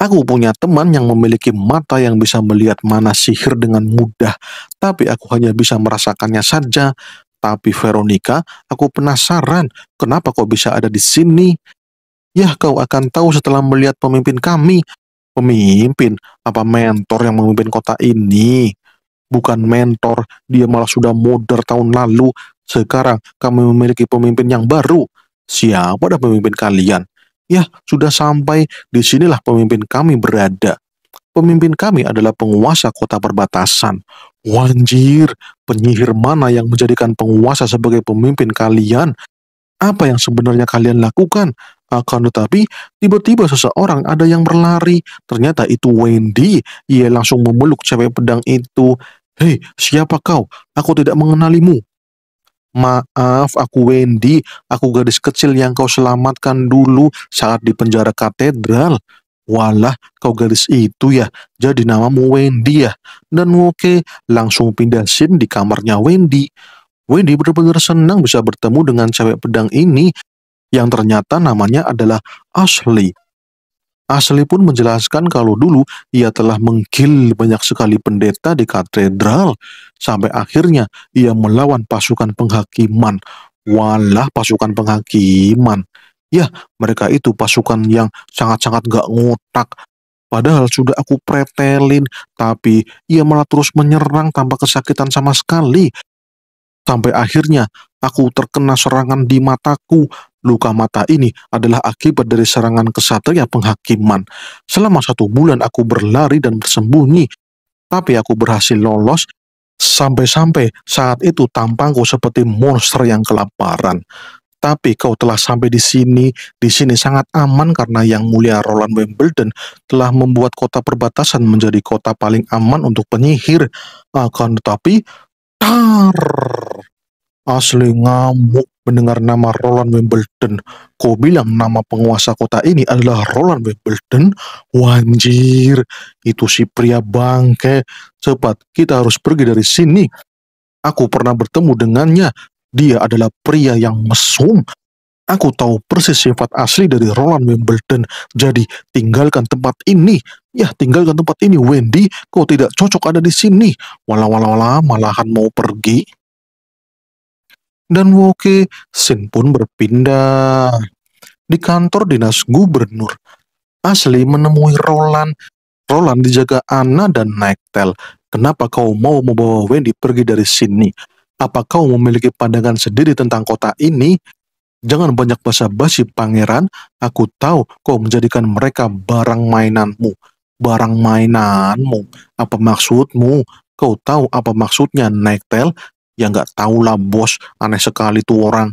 Aku punya teman yang memiliki mata yang bisa melihat mana sihir dengan mudah, tapi aku hanya bisa merasakannya saja. Tapi Veronica, aku penasaran kenapa kau bisa ada di sini? Yah, kau akan tahu setelah melihat pemimpin kami. Pemimpin? Apa mentor yang memimpin kota ini? Bukan mentor, dia malah sudah modar tahun lalu. Sekarang kami memiliki pemimpin yang baru. Siapa dah pemimpin kalian? Ya, sudah sampai disinilah pemimpin kami berada. Pemimpin kami adalah penguasa kota perbatasan. Wanjir, penyihir mana yang menjadikan penguasa sebagai pemimpin kalian? Apa yang sebenarnya kalian lakukan? Akan tetapi, tiba-tiba seseorang ada yang berlari. Ternyata itu Wendy. Ia langsung memeluk cewek pedang itu. Hei, siapa kau? Aku tidak mengenalimu. Maaf, aku Wendy. Aku gadis kecil yang kau selamatkan dulu saat di penjara katedral. Walah, kau gadis itu ya. Jadi namamu Wendy ya. Dan okay, langsung pindah sim di kamarnya Wendy. Wendy benar-benar senang bisa bertemu dengan cewek pedang ini yang ternyata namanya adalah Ashley. Ashley pun menjelaskan kalau dulu ia telah menggil banyak sekali pendeta di katedral sampai akhirnya ia melawan pasukan penghakiman. Walah pasukan penghakiman. Ya, mereka itu pasukan yang sangat-sangat gak ngotak. Padahal sudah aku pretelin, tapi ia malah terus menyerang tanpa kesakitan sama sekali. Sampai akhirnya aku terkena serangan di mataku Luka mata ini adalah akibat dari serangan kesatria penghakiman. Selama satu bulan aku berlari dan bersembunyi, tapi aku berhasil lolos Sampai-sampai saat itu tampangku seperti monster yang kelaparan. Tapi kau telah sampai di sini, di sini sangat aman karena Yang Mulia Roland Wimbledon telah membuat kota perbatasan menjadi kota paling aman untuk penyihir. Akan tetapi, tar, asli ngamuk mendengar nama Roland Wimbledon, kau bilang nama penguasa kota ini adalah Roland Wimbledon? Wanjir, itu si pria bangke. Cepat, kita harus pergi dari sini. Aku pernah bertemu dengannya. Dia adalah pria yang mesum. Aku tahu persis sifat asli dari Roland Wimbledon. Jadi, tinggalkan tempat ini. Ya, tinggalkan tempat ini, Wendy. Kau tidak cocok ada di sini. Walau-walau malahan mau pergi dan Woke Sin pun berpindah. Di kantor dinas gubernur, Asli menemui Roland. Roland dijaga Anna dan Nektel. Kenapa kau mau membawa Wendy pergi dari sini? Apa kau memiliki pandangan sendiri tentang kota ini? Jangan banyak basa-basi, pangeran. Aku tahu kau menjadikan mereka barang mainanmu. Barang mainanmu. Apa maksudmu? Kau tahu apa maksudnya, Nektel? Ya nggak tahulah bos, aneh sekali tuh orang.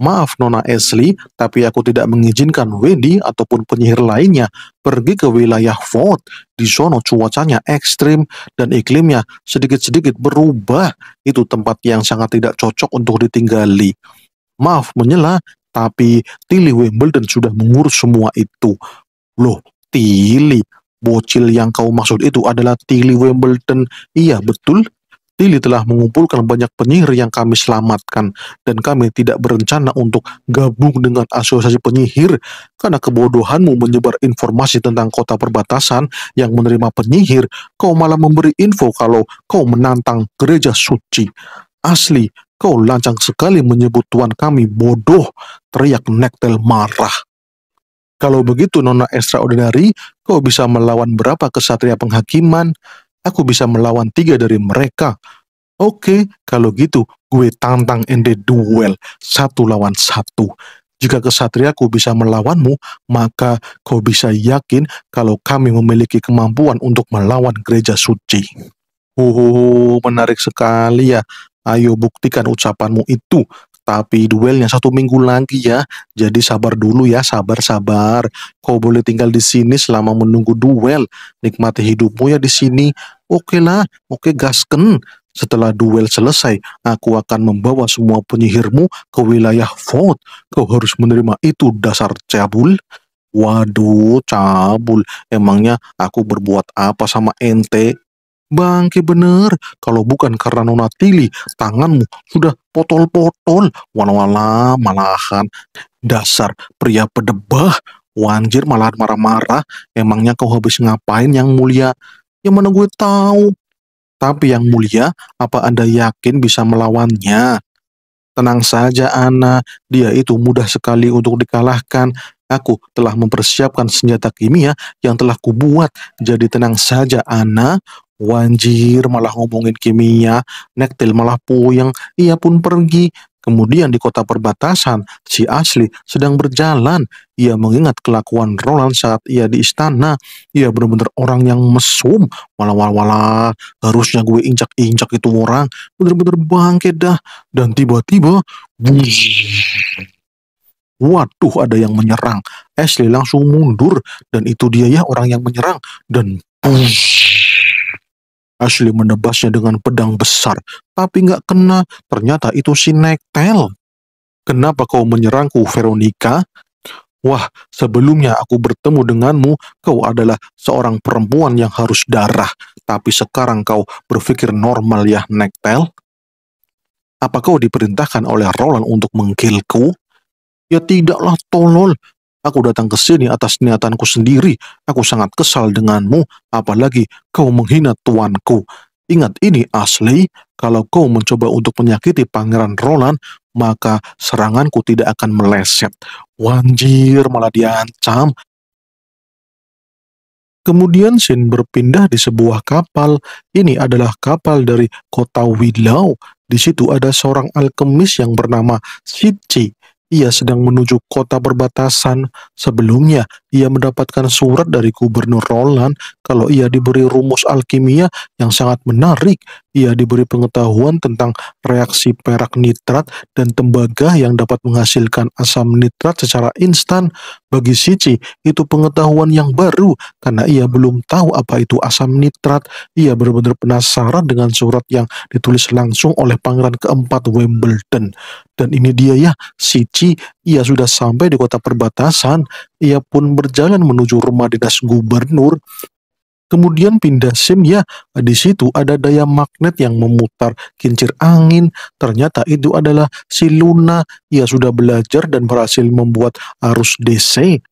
Maaf Nona Ashley, tapi aku tidak mengizinkan Wendy ataupun penyihir lainnya pergi ke wilayah Ford Di zona cuacanya ekstrim dan iklimnya sedikit-sedikit berubah. Itu tempat yang sangat tidak cocok untuk ditinggali. Maaf menyela, tapi Tilly Wimbledon sudah mengurus semua itu. Loh, Tilly, bocil yang kau maksud itu adalah Tilly Wimbledon. Iya, betul. Lili telah mengumpulkan banyak penyihir yang kami selamatkan dan kami tidak berencana untuk gabung dengan asosiasi penyihir karena kebodohanmu menyebar informasi tentang kota perbatasan yang menerima penyihir, kau malah memberi info kalau kau menantang gereja suci. Asli, kau lancang sekali menyebut tuan kami bodoh, teriak Nektel marah. Kalau begitu Nona Extraordinary, kau bisa melawan berapa kesatria penghakiman? Aku bisa melawan tiga dari mereka. Oke, kalau gitu gue tantang ende duel satu lawan satu. Jika kesatriaku bisa melawanmu, maka kau bisa yakin kalau kami memiliki kemampuan untuk melawan gereja suci. Huhu, menarik sekali ya. Ayo buktikan ucapanmu itu tapi duelnya satu minggu lagi ya. Jadi sabar dulu ya, sabar-sabar. Kau boleh tinggal di sini selama menunggu duel. Nikmati hidupmu ya di sini. Oke lah, oke okay, gasken. Setelah duel selesai, aku akan membawa semua penyihirmu ke wilayah Fort. Kau harus menerima itu dasar cabul. Waduh, cabul. Emangnya aku berbuat apa sama ente? Bangke bener, kalau bukan karena Nona Tili, tanganmu sudah potol-potol. Wala-wala malahan. Dasar pria pedebah, wanjir malah marah-marah. Emangnya kau habis ngapain yang mulia? Yang mana gue tahu. Tapi yang mulia, apa Anda yakin bisa melawannya? Tenang saja, Ana. Dia itu mudah sekali untuk dikalahkan. Aku telah mempersiapkan senjata kimia yang telah kubuat. Jadi tenang saja, Ana. Wanjir malah ngomongin kimia, Nektil malah puyeng, ia pun pergi. Kemudian di kota perbatasan, si Asli sedang berjalan. Ia mengingat kelakuan Roland saat ia di istana. Ia benar-benar orang yang mesum. Walah walah walah, harusnya gue injak-injak itu orang. Benar-benar bangkit dah. Dan tiba-tiba, Waduh, ada yang menyerang. Ashley langsung mundur, dan itu dia ya orang yang menyerang. Dan Ashley menebasnya dengan pedang besar, tapi nggak kena. Ternyata itu si Nektel. Kenapa kau menyerangku, Veronica? Wah, sebelumnya aku bertemu denganmu, kau adalah seorang perempuan yang harus darah. Tapi sekarang kau berpikir normal ya, Nektel? Apa kau diperintahkan oleh Roland untuk mengkilku? Ya tidaklah, tolol. Aku datang ke sini atas niatanku sendiri. Aku sangat kesal denganmu, apalagi kau menghina tuanku. Ingat ini asli, kalau kau mencoba untuk menyakiti Pangeran Roland, maka seranganku tidak akan meleset. Wanjir, malah diancam. Kemudian Shin berpindah di sebuah kapal. Ini adalah kapal dari kota Willow. Di situ ada seorang alkemis yang bernama Sitchi ia sedang menuju kota perbatasan. Sebelumnya, ia mendapatkan surat dari Gubernur Roland kalau ia diberi rumus alkimia yang sangat menarik ia diberi pengetahuan tentang reaksi perak nitrat dan tembaga yang dapat menghasilkan asam nitrat secara instan. Bagi Sici, itu pengetahuan yang baru karena ia belum tahu apa itu asam nitrat. Ia benar-benar penasaran dengan surat yang ditulis langsung oleh pangeran keempat Wimbledon. Dan ini dia ya, Sici, ia sudah sampai di kota perbatasan. Ia pun berjalan menuju rumah dinas gubernur. Kemudian pindah SIM ya, di situ ada daya magnet yang memutar kincir angin. Ternyata itu adalah si Luna. Ia sudah belajar dan berhasil membuat arus DC.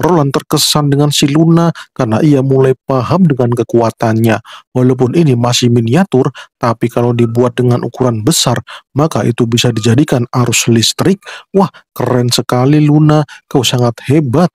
Roland terkesan dengan si Luna karena ia mulai paham dengan kekuatannya. Walaupun ini masih miniatur, tapi kalau dibuat dengan ukuran besar, maka itu bisa dijadikan arus listrik. Wah, keren sekali Luna, kau sangat hebat.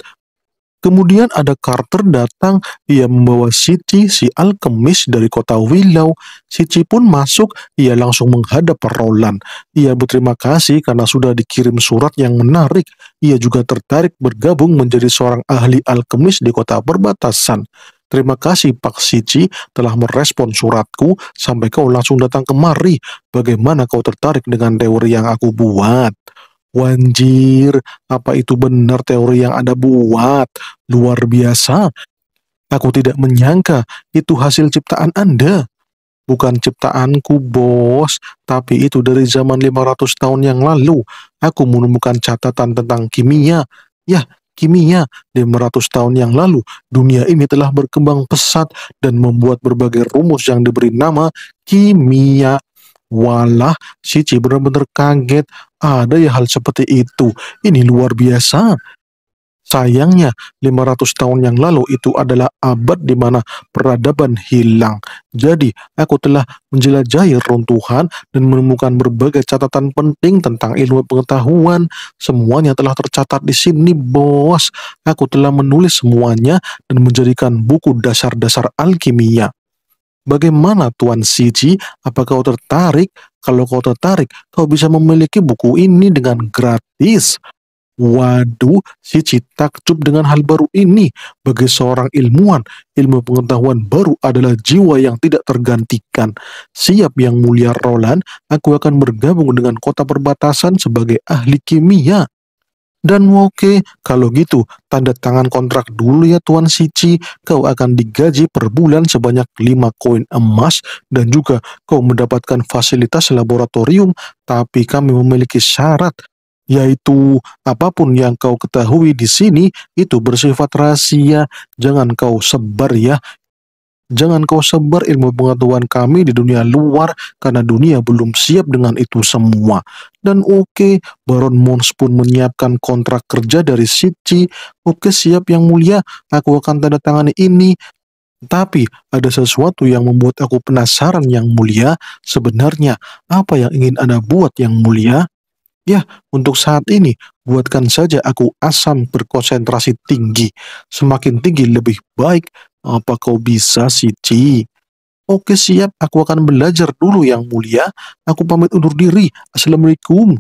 Kemudian ada Carter datang, ia membawa Siti, si alkemis dari kota Willow. Siti pun masuk, ia langsung menghadap Roland. Ia berterima kasih karena sudah dikirim surat yang menarik. Ia juga tertarik bergabung menjadi seorang ahli alkemis di kota perbatasan. Terima kasih Pak Sici telah merespon suratku sampai kau langsung datang kemari. Bagaimana kau tertarik dengan teori yang aku buat? Wanjir, apa itu benar teori yang Anda buat? Luar biasa. Aku tidak menyangka itu hasil ciptaan Anda. Bukan ciptaanku, bos, tapi itu dari zaman 500 tahun yang lalu. Aku menemukan catatan tentang kimia. Ya, kimia 500 tahun yang lalu. Dunia ini telah berkembang pesat dan membuat berbagai rumus yang diberi nama kimia Walah, si benar-benar kaget. Ada ya hal seperti itu. Ini luar biasa. Sayangnya, 500 tahun yang lalu itu adalah abad di mana peradaban hilang. Jadi, aku telah menjelajahi runtuhan dan menemukan berbagai catatan penting tentang ilmu pengetahuan. Semuanya telah tercatat di sini, bos. Aku telah menulis semuanya dan menjadikan buku dasar-dasar alkimia. Bagaimana Tuan Siji? Apakah kau tertarik? Kalau kau tertarik, kau bisa memiliki buku ini dengan gratis. Waduh, Siji takjub dengan hal baru ini. Bagi seorang ilmuwan, ilmu pengetahuan baru adalah jiwa yang tidak tergantikan. Siap yang mulia Roland, aku akan bergabung dengan kota perbatasan sebagai ahli kimia. Dan oke, kalau gitu tanda tangan kontrak dulu ya Tuan Sici. Kau akan digaji per bulan sebanyak 5 koin emas dan juga kau mendapatkan fasilitas laboratorium. Tapi kami memiliki syarat yaitu apapun yang kau ketahui di sini itu bersifat rahasia. Jangan kau sebar ya. Jangan kau sebar ilmu pengetahuan kami di dunia luar karena dunia belum siap dengan itu semua. Dan oke, okay, Baron Mons pun menyiapkan kontrak kerja dari Sici. Oke okay, siap yang mulia, aku akan tanda tangan ini. Tapi ada sesuatu yang membuat aku penasaran yang mulia. Sebenarnya apa yang ingin Anda buat yang mulia? Ya, untuk saat ini, buatkan saja aku asam berkonsentrasi tinggi. Semakin tinggi lebih baik. Apa kau bisa, Siji? Oke, siap. Aku akan belajar dulu yang mulia. Aku pamit undur diri. Assalamualaikum.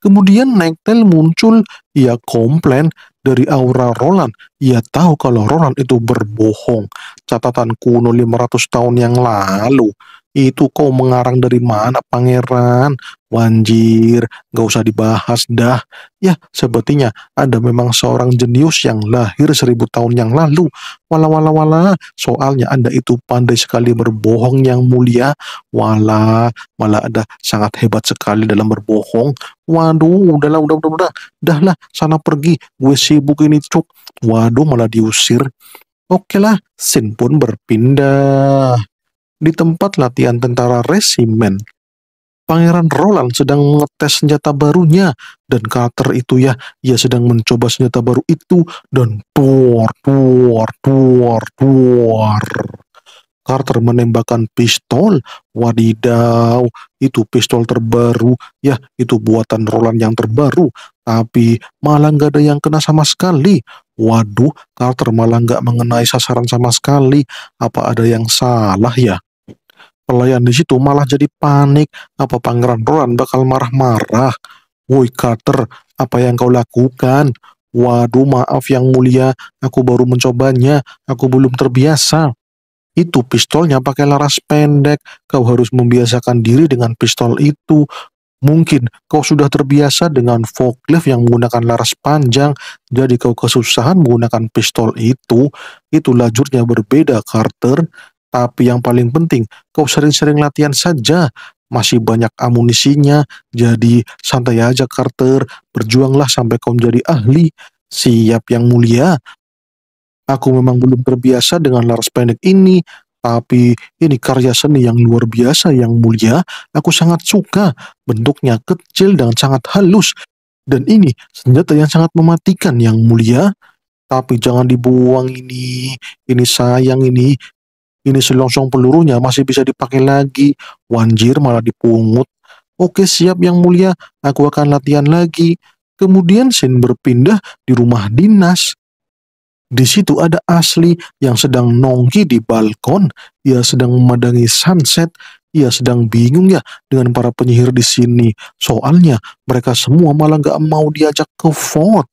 Kemudian Nektel muncul, ia komplain dari aura Roland. Ia tahu kalau Roland itu berbohong. Catatan kuno 500 tahun yang lalu. Itu kau mengarang dari mana pangeran? Wanjir, gak usah dibahas dah. Ya, sepertinya ada memang seorang jenius yang lahir seribu tahun yang lalu. Wala wala wala, soalnya anda itu pandai sekali berbohong yang mulia. Wala, malah ada sangat hebat sekali dalam berbohong. Waduh, udahlah, udah, udah, udah. Dah sana pergi. Gue sibuk ini, cuk. Waduh, malah diusir. Oke lah, Sin pun berpindah di tempat latihan tentara resimen. Pangeran Roland sedang mengetes senjata barunya dan Carter itu ya, ia sedang mencoba senjata baru itu dan tuar tuar tuar tuar. Carter menembakkan pistol. Wadidaw, itu pistol terbaru. Ya, itu buatan Roland yang terbaru. Tapi malah nggak ada yang kena sama sekali. Waduh, Carter malah gak mengenai sasaran sama sekali. Apa ada yang salah ya? Pelayan di situ malah jadi panik. Apa Pangeran Roran bakal marah-marah? Woi Carter, apa yang kau lakukan? Waduh maaf yang mulia, aku baru mencobanya, aku belum terbiasa. Itu pistolnya pakai laras pendek, kau harus membiasakan diri dengan pistol itu. Mungkin kau sudah terbiasa dengan forklift yang menggunakan laras panjang, jadi kau kesusahan menggunakan pistol itu. Itu lajurnya berbeda, Carter. Tapi yang paling penting, kau sering-sering latihan saja. Masih banyak amunisinya, jadi santai aja Carter, berjuanglah sampai kau menjadi ahli. Siap yang mulia. Aku memang belum terbiasa dengan laras pendek ini, tapi ini karya seni yang luar biasa yang mulia. Aku sangat suka, bentuknya kecil dan sangat halus. Dan ini senjata yang sangat mematikan yang mulia. Tapi jangan dibuang ini, ini sayang ini, ini selongsong pelurunya masih bisa dipakai lagi. Wanjir malah dipungut. Oke siap yang mulia, aku akan latihan lagi. Kemudian Sin berpindah di rumah dinas. Di situ ada Asli yang sedang nongki di balkon. Ia sedang memandangi sunset. Ia sedang bingung ya dengan para penyihir di sini. Soalnya mereka semua malah gak mau diajak ke fort.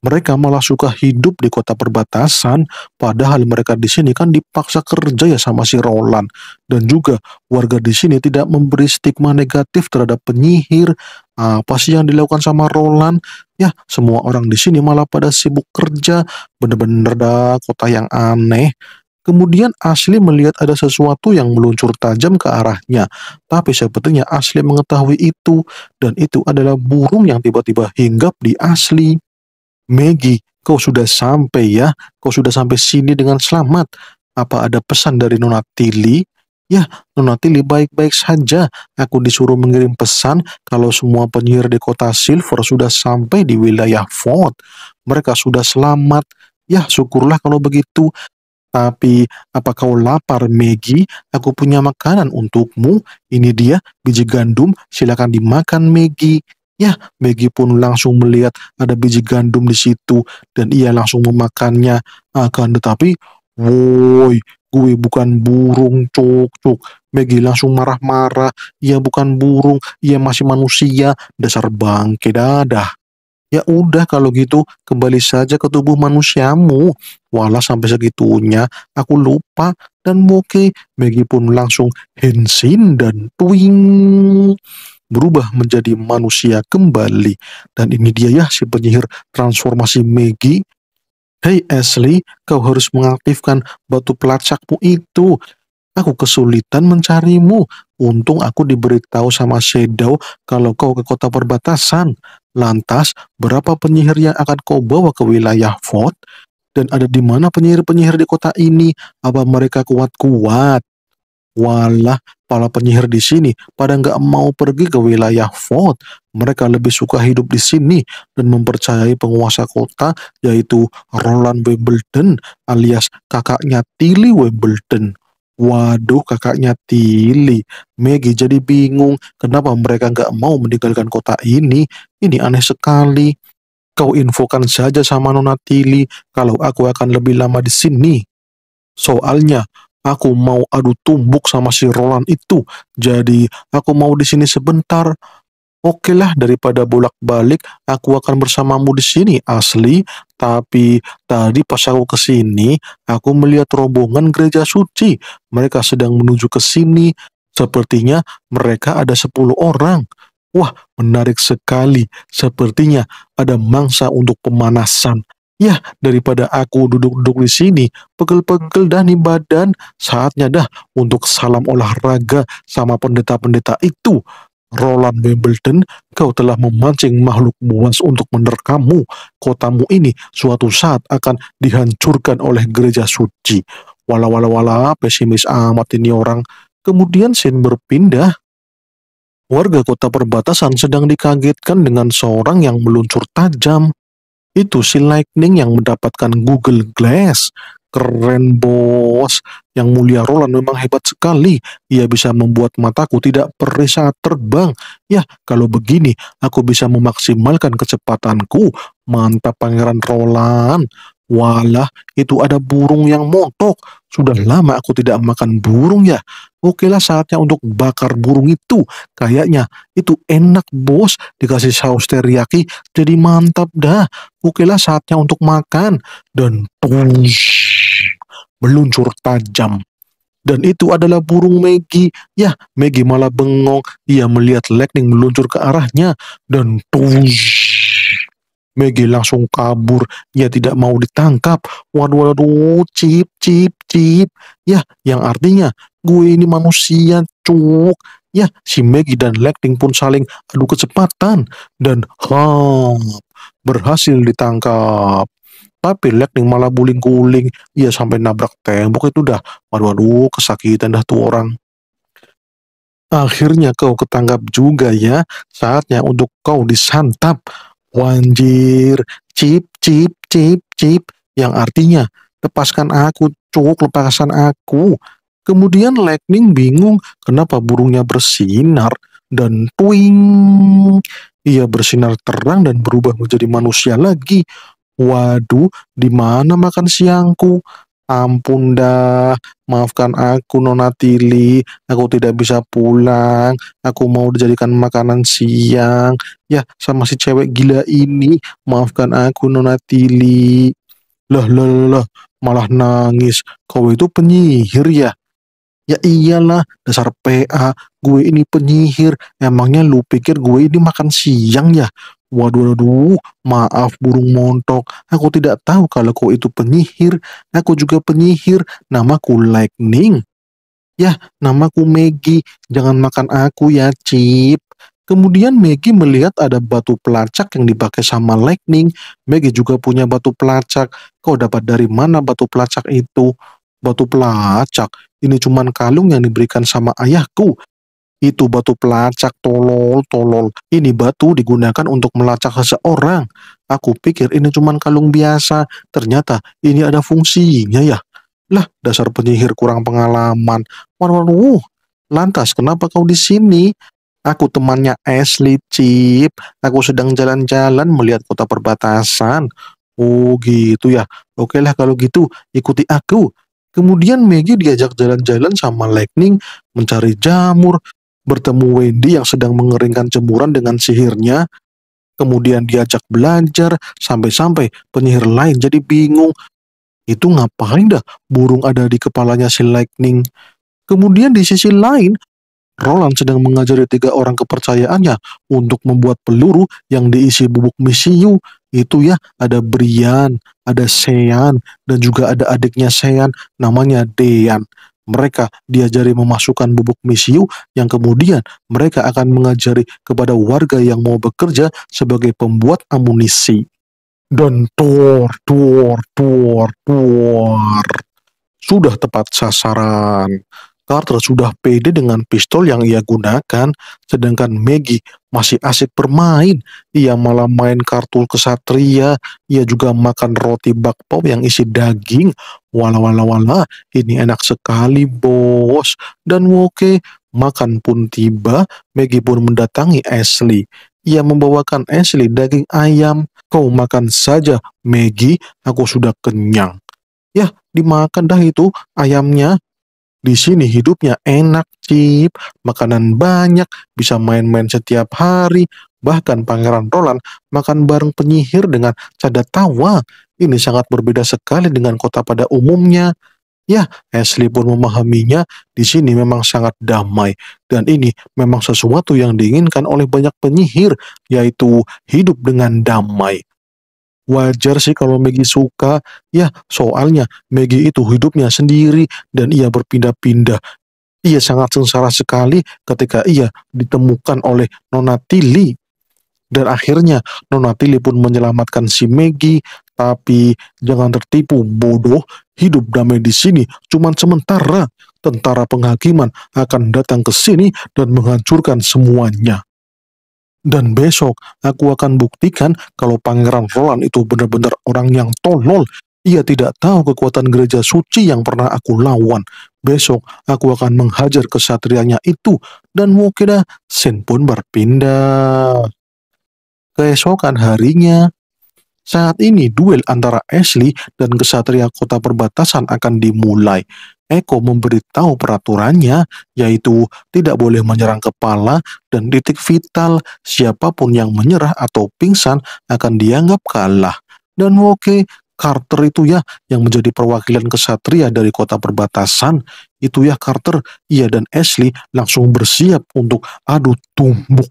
Mereka malah suka hidup di kota perbatasan, padahal mereka di sini kan dipaksa kerja ya sama si Roland. Dan juga warga di sini tidak memberi stigma negatif terhadap penyihir. Apa sih yang dilakukan sama Roland? Ya, semua orang di sini malah pada sibuk kerja. Bener-bener dah kota yang aneh. Kemudian Asli melihat ada sesuatu yang meluncur tajam ke arahnya, tapi sepertinya Asli mengetahui itu, dan itu adalah burung yang tiba-tiba hinggap di Asli. Maggie, kau sudah sampai ya. Kau sudah sampai sini dengan selamat. Apa ada pesan dari Nona Tilly? Ya, Nona Tilly baik-baik saja. Aku disuruh mengirim pesan kalau semua penyihir di kota Silver sudah sampai di wilayah Fort. Mereka sudah selamat. Ya, syukurlah kalau begitu. Tapi, apa kau lapar, Maggie? Aku punya makanan untukmu. Ini dia, biji gandum. Silakan dimakan, Maggie. Ya, Megi pun langsung melihat ada biji gandum di situ dan ia langsung memakannya. Akan tetapi, woi, gue bukan burung, cuk, cuk. Maggie langsung marah-marah. Ia bukan burung, ia masih manusia. Dasar bangke dadah. Ya udah kalau gitu kembali saja ke tubuh manusiamu. Walah sampai segitunya aku lupa dan oke. Megi pun langsung hensin dan twing berubah menjadi manusia kembali. Dan ini dia ya si penyihir transformasi Maggie. Hey Ashley, kau harus mengaktifkan batu pelacakmu itu. Aku kesulitan mencarimu. Untung aku diberitahu sama Shadow kalau kau ke kota perbatasan. Lantas, berapa penyihir yang akan kau bawa ke wilayah Fort? Dan ada di mana penyihir-penyihir di kota ini? Apa mereka kuat-kuat? Walah, para penyihir di sini pada nggak mau pergi ke wilayah Fort. Mereka lebih suka hidup di sini dan mempercayai penguasa kota yaitu Roland Wimbledon alias kakaknya Tilly Wimbledon. Waduh kakaknya Tilly. Maggie jadi bingung kenapa mereka nggak mau meninggalkan kota ini. Ini aneh sekali. Kau infokan saja sama Nona Tilly kalau aku akan lebih lama di sini. Soalnya Aku mau adu tumbuk sama si Roland itu. Jadi aku mau di sini sebentar. Oke lah daripada bolak-balik aku akan bersamamu di sini asli. Tapi tadi pas aku kesini, aku melihat rombongan gereja suci. Mereka sedang menuju ke sini. Sepertinya mereka ada sepuluh orang. Wah, menarik sekali. Sepertinya ada mangsa untuk pemanasan. Ya, daripada aku duduk-duduk di sini, pegel-pegel dah nih badan, saatnya dah untuk salam olahraga sama pendeta-pendeta itu. Roland Wimbledon, kau telah memancing makhluk buas untuk menerkammu. Kotamu ini suatu saat akan dihancurkan oleh gereja suci. Wala-wala-wala, pesimis amat ini orang. Kemudian Sin berpindah warga kota perbatasan sedang dikagetkan dengan seorang yang meluncur tajam itu si Lightning yang mendapatkan Google Glass keren bos yang mulia Roland memang hebat sekali ia bisa membuat mataku tidak perih terbang ya kalau begini aku bisa memaksimalkan kecepatanku mantap pangeran Roland Walah, itu ada burung yang montok. Sudah hmm. lama aku tidak makan burung ya. Oke lah saatnya untuk bakar burung itu. Kayaknya itu enak bos, dikasih saus teriyaki jadi mantap dah. Oke lah saatnya untuk makan. Dan tush, meluncur tajam. Dan itu adalah burung Maggie. Ya, Maggie malah bengong. Ia melihat Lightning meluncur ke arahnya. Dan tush, Maggie langsung kabur. Ia tidak mau ditangkap. Waduh, waduh, cip, cip, cip. Ya, yang artinya gue ini manusia, cuk. Ya, si Maggie dan Lekting pun saling adu kecepatan dan hap berhasil ditangkap. Tapi Lekting malah guling-guling, ia sampai nabrak tembok itu dah. Waduh, waduh, kesakitan dah tuh orang. Akhirnya kau ketangkap juga ya, saatnya untuk kau disantap. Wanjir, cip, cip, cip, cip, yang artinya, lepaskan aku, cuk, lepaskan aku. Kemudian Lightning bingung kenapa burungnya bersinar dan twing. Ia bersinar terang dan berubah menjadi manusia lagi. Waduh, di mana makan siangku? Ampun dah, maafkan aku Nona Tili, aku tidak bisa pulang, aku mau dijadikan makanan siang. Ya, sama si cewek gila ini, maafkan aku Nona Tili. Lah, lah, lah, lah, malah nangis. Kau itu penyihir ya? Ya iyalah, dasar PA, gue ini penyihir. Emangnya lu pikir gue ini makan siang ya? Waduh, waduh, maaf burung montok. Aku tidak tahu kalau kau itu penyihir. Aku juga penyihir. Namaku Lightning. Ya, namaku Maggie. Jangan makan aku ya, Chip. Kemudian Maggie melihat ada batu pelacak yang dipakai sama Lightning. Maggie juga punya batu pelacak. Kau dapat dari mana batu pelacak itu? Batu pelacak? Ini cuman kalung yang diberikan sama ayahku. Itu batu pelacak, tolol, tolol. Ini batu digunakan untuk melacak seseorang. Aku pikir ini cuman kalung biasa. Ternyata ini ada fungsinya ya. Lah, dasar penyihir kurang pengalaman. wuh. lantas kenapa kau di sini? Aku temannya Ashley Chip. Aku sedang jalan-jalan melihat kota perbatasan. Oh gitu ya. Oke lah kalau gitu ikuti aku. Kemudian Maggie diajak jalan-jalan sama Lightning mencari jamur, bertemu Wendy yang sedang mengeringkan jemuran dengan sihirnya, kemudian diajak belajar, sampai-sampai penyihir lain jadi bingung. Itu ngapain dah burung ada di kepalanya si Lightning. Kemudian di sisi lain, Roland sedang mengajari tiga orang kepercayaannya untuk membuat peluru yang diisi bubuk misiu. Itu ya, ada Brian, ada Sean, dan juga ada adiknya Sean, namanya Dean mereka diajari memasukkan bubuk misiu yang kemudian mereka akan mengajari kepada warga yang mau bekerja sebagai pembuat amunisi. Dan tuor, tuor, tuor, tuor. Sudah tepat sasaran. Carter sudah pede dengan pistol yang ia gunakan, sedangkan Maggie masih asik bermain. Ia malah main kartu kesatria, ia juga makan roti bakpao yang isi daging. walau wala wala, ini enak sekali bos. Dan Woke makan pun tiba, Maggie pun mendatangi Ashley. Ia membawakan Ashley daging ayam. Kau makan saja, Maggie, aku sudah kenyang. Ya, dimakan dah itu ayamnya, di sini hidupnya enak, Cip. Makanan banyak, bisa main-main setiap hari. Bahkan Pangeran Roland makan bareng penyihir dengan canda tawa. Ini sangat berbeda sekali dengan kota pada umumnya. Ya, Ashley pun memahaminya. Di sini memang sangat damai, dan ini memang sesuatu yang diinginkan oleh banyak penyihir, yaitu hidup dengan damai. Wajar sih kalau Maggie suka, ya soalnya Maggie itu hidupnya sendiri dan ia berpindah-pindah. Ia sangat sengsara sekali ketika ia ditemukan oleh Nona Tilly. Dan akhirnya Nona Tilly pun menyelamatkan si Maggie, tapi jangan tertipu bodoh, hidup damai di sini cuman sementara. Tentara penghakiman akan datang ke sini dan menghancurkan semuanya. Dan besok aku akan buktikan kalau Pangeran Roland itu benar-benar orang yang tolol. Ia tidak tahu kekuatan gereja suci yang pernah aku lawan. Besok aku akan menghajar kesatrianya itu dan mungkin sen pun berpindah. Keesokan harinya, saat ini, duel antara Ashley dan kesatria kota perbatasan akan dimulai. Eko memberitahu peraturannya, yaitu tidak boleh menyerang kepala dan titik vital. Siapapun yang menyerah atau pingsan akan dianggap kalah. Dan Woke Carter itu ya yang menjadi perwakilan kesatria dari kota perbatasan. Itu ya Carter, ia dan Ashley langsung bersiap untuk adu tumbuk.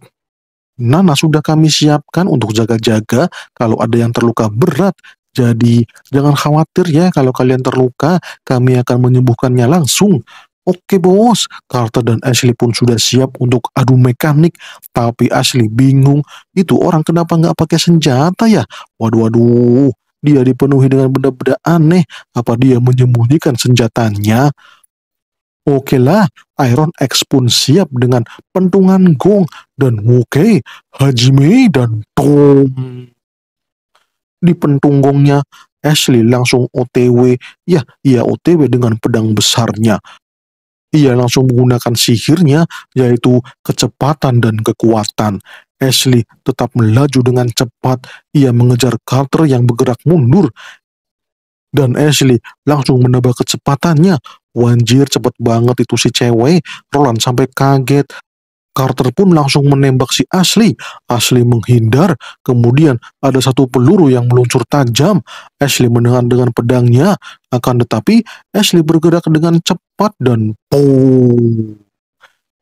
Nana sudah kami siapkan untuk jaga-jaga kalau ada yang terluka berat. Jadi jangan khawatir ya kalau kalian terluka, kami akan menyembuhkannya langsung. Oke bos, Carter dan Ashley pun sudah siap untuk adu mekanik, tapi Ashley bingung, itu orang kenapa nggak pakai senjata ya? Waduh, waduh, dia dipenuhi dengan benda-benda aneh, apa dia menyembunyikan senjatanya? Oke lah, Iron X pun siap dengan pentungan gong dan Woke, Hajime, dan Tom. Di pentung gongnya, Ashley langsung OTW, ya, ia OTW dengan pedang besarnya. Ia langsung menggunakan sihirnya, yaitu kecepatan dan kekuatan. Ashley tetap melaju dengan cepat, ia mengejar Carter yang bergerak mundur dan Ashley langsung menambah kecepatannya Wanjir cepet banget itu si cewek. Roland sampai kaget. Carter pun langsung menembak si Ashley. Ashley menghindar. Kemudian ada satu peluru yang meluncur tajam. Ashley menahan dengan pedangnya. Akan tetapi Ashley bergerak dengan cepat dan boom.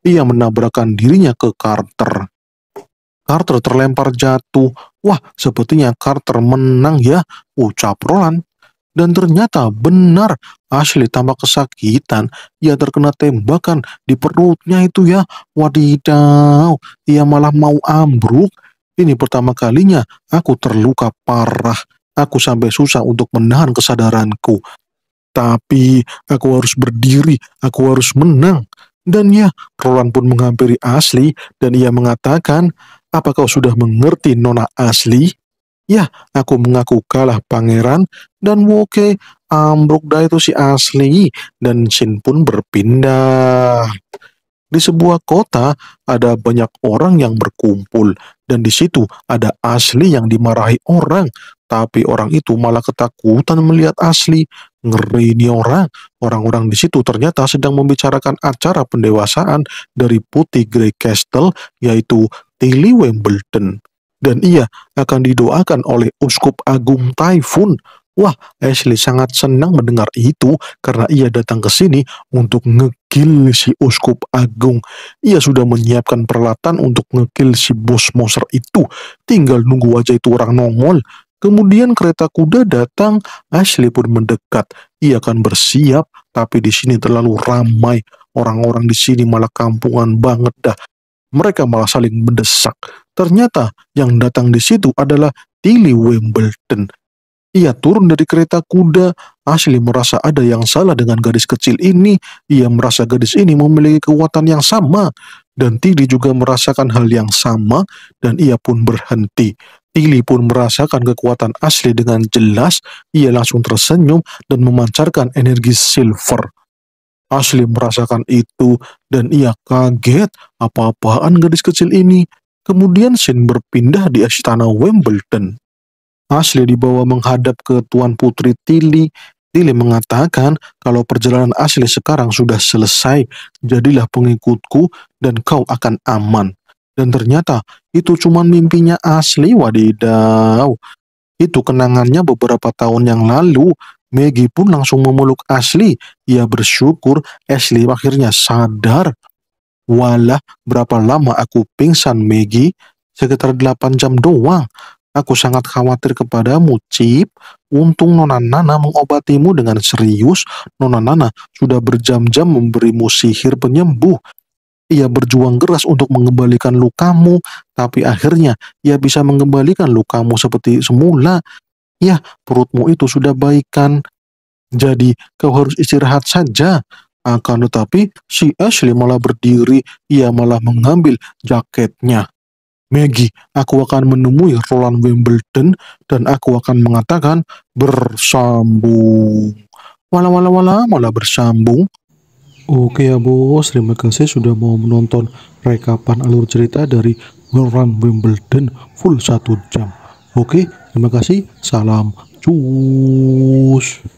Ia menabrakkan dirinya ke Carter. Carter terlempar jatuh. Wah, sepertinya Carter menang ya, ucap Roland. Dan ternyata benar Ashley tambah kesakitan. Ia terkena tembakan di perutnya itu ya. Wadidaw, ia malah mau ambruk. Ini pertama kalinya aku terluka parah. Aku sampai susah untuk menahan kesadaranku. Tapi aku harus berdiri, aku harus menang. Dan ya, Roland pun menghampiri Asli dan ia mengatakan, apa kau sudah mengerti Nona Asli? Ya, aku mengaku kalah pangeran dan Woke ambruk dah itu si asli dan Shin pun berpindah. Di sebuah kota ada banyak orang yang berkumpul dan di situ ada asli yang dimarahi orang. Tapi orang itu malah ketakutan melihat asli. Ngeri ini orang. Orang-orang di situ ternyata sedang membicarakan acara pendewasaan dari Putih Grey Castle yaitu Tilly Wimbledon dan ia akan didoakan oleh Uskup Agung Taifun. Wah, Ashley sangat senang mendengar itu karena ia datang ke sini untuk ngegil si Uskup Agung. Ia sudah menyiapkan peralatan untuk ngegil si bos monster itu. Tinggal nunggu wajah itu orang nongol. Kemudian kereta kuda datang, Ashley pun mendekat. Ia akan bersiap, tapi di sini terlalu ramai. Orang-orang di sini malah kampungan banget dah. Mereka malah saling mendesak. Ternyata yang datang di situ adalah Tilly Wimbledon. Ia turun dari kereta kuda, Ashley merasa ada yang salah dengan gadis kecil ini. Ia merasa gadis ini memiliki kekuatan yang sama, dan Tilly juga merasakan hal yang sama, dan ia pun berhenti. Tilly pun merasakan kekuatan Ashley dengan jelas, ia langsung tersenyum dan memancarkan energi silver. Ashley merasakan itu dan ia kaget apa-apaan gadis kecil ini. Kemudian Shane berpindah di Astana Wimbledon. Ashley dibawa menghadap ke Tuan Putri Tilly. Tilly mengatakan kalau perjalanan Ashley sekarang sudah selesai, jadilah pengikutku dan kau akan aman. Dan ternyata itu cuma mimpinya Ashley, wadidaw. Itu kenangannya beberapa tahun yang lalu, Maggie pun langsung memeluk Ashley. Ia bersyukur Ashley akhirnya sadar Walah, berapa lama aku pingsan, Maggie? Sekitar 8 jam doang. Aku sangat khawatir kepadamu, Cip. Untung Nona Nana mengobatimu dengan serius. Nona Nana sudah berjam-jam memberimu sihir penyembuh. Ia berjuang keras untuk mengembalikan lukamu, tapi akhirnya ia bisa mengembalikan lukamu seperti semula. Ya, perutmu itu sudah baikan. Jadi, kau harus istirahat saja. Akan tetapi si Ashley malah berdiri, ia malah mengambil jaketnya. Maggie, aku akan menemui Roland Wimbledon dan aku akan mengatakan bersambung. Wala wala wala malah bersambung. Oke ya bos, terima kasih sudah mau menonton rekapan alur cerita dari Roland Wimbledon full satu jam. Oke, terima kasih. Salam cus.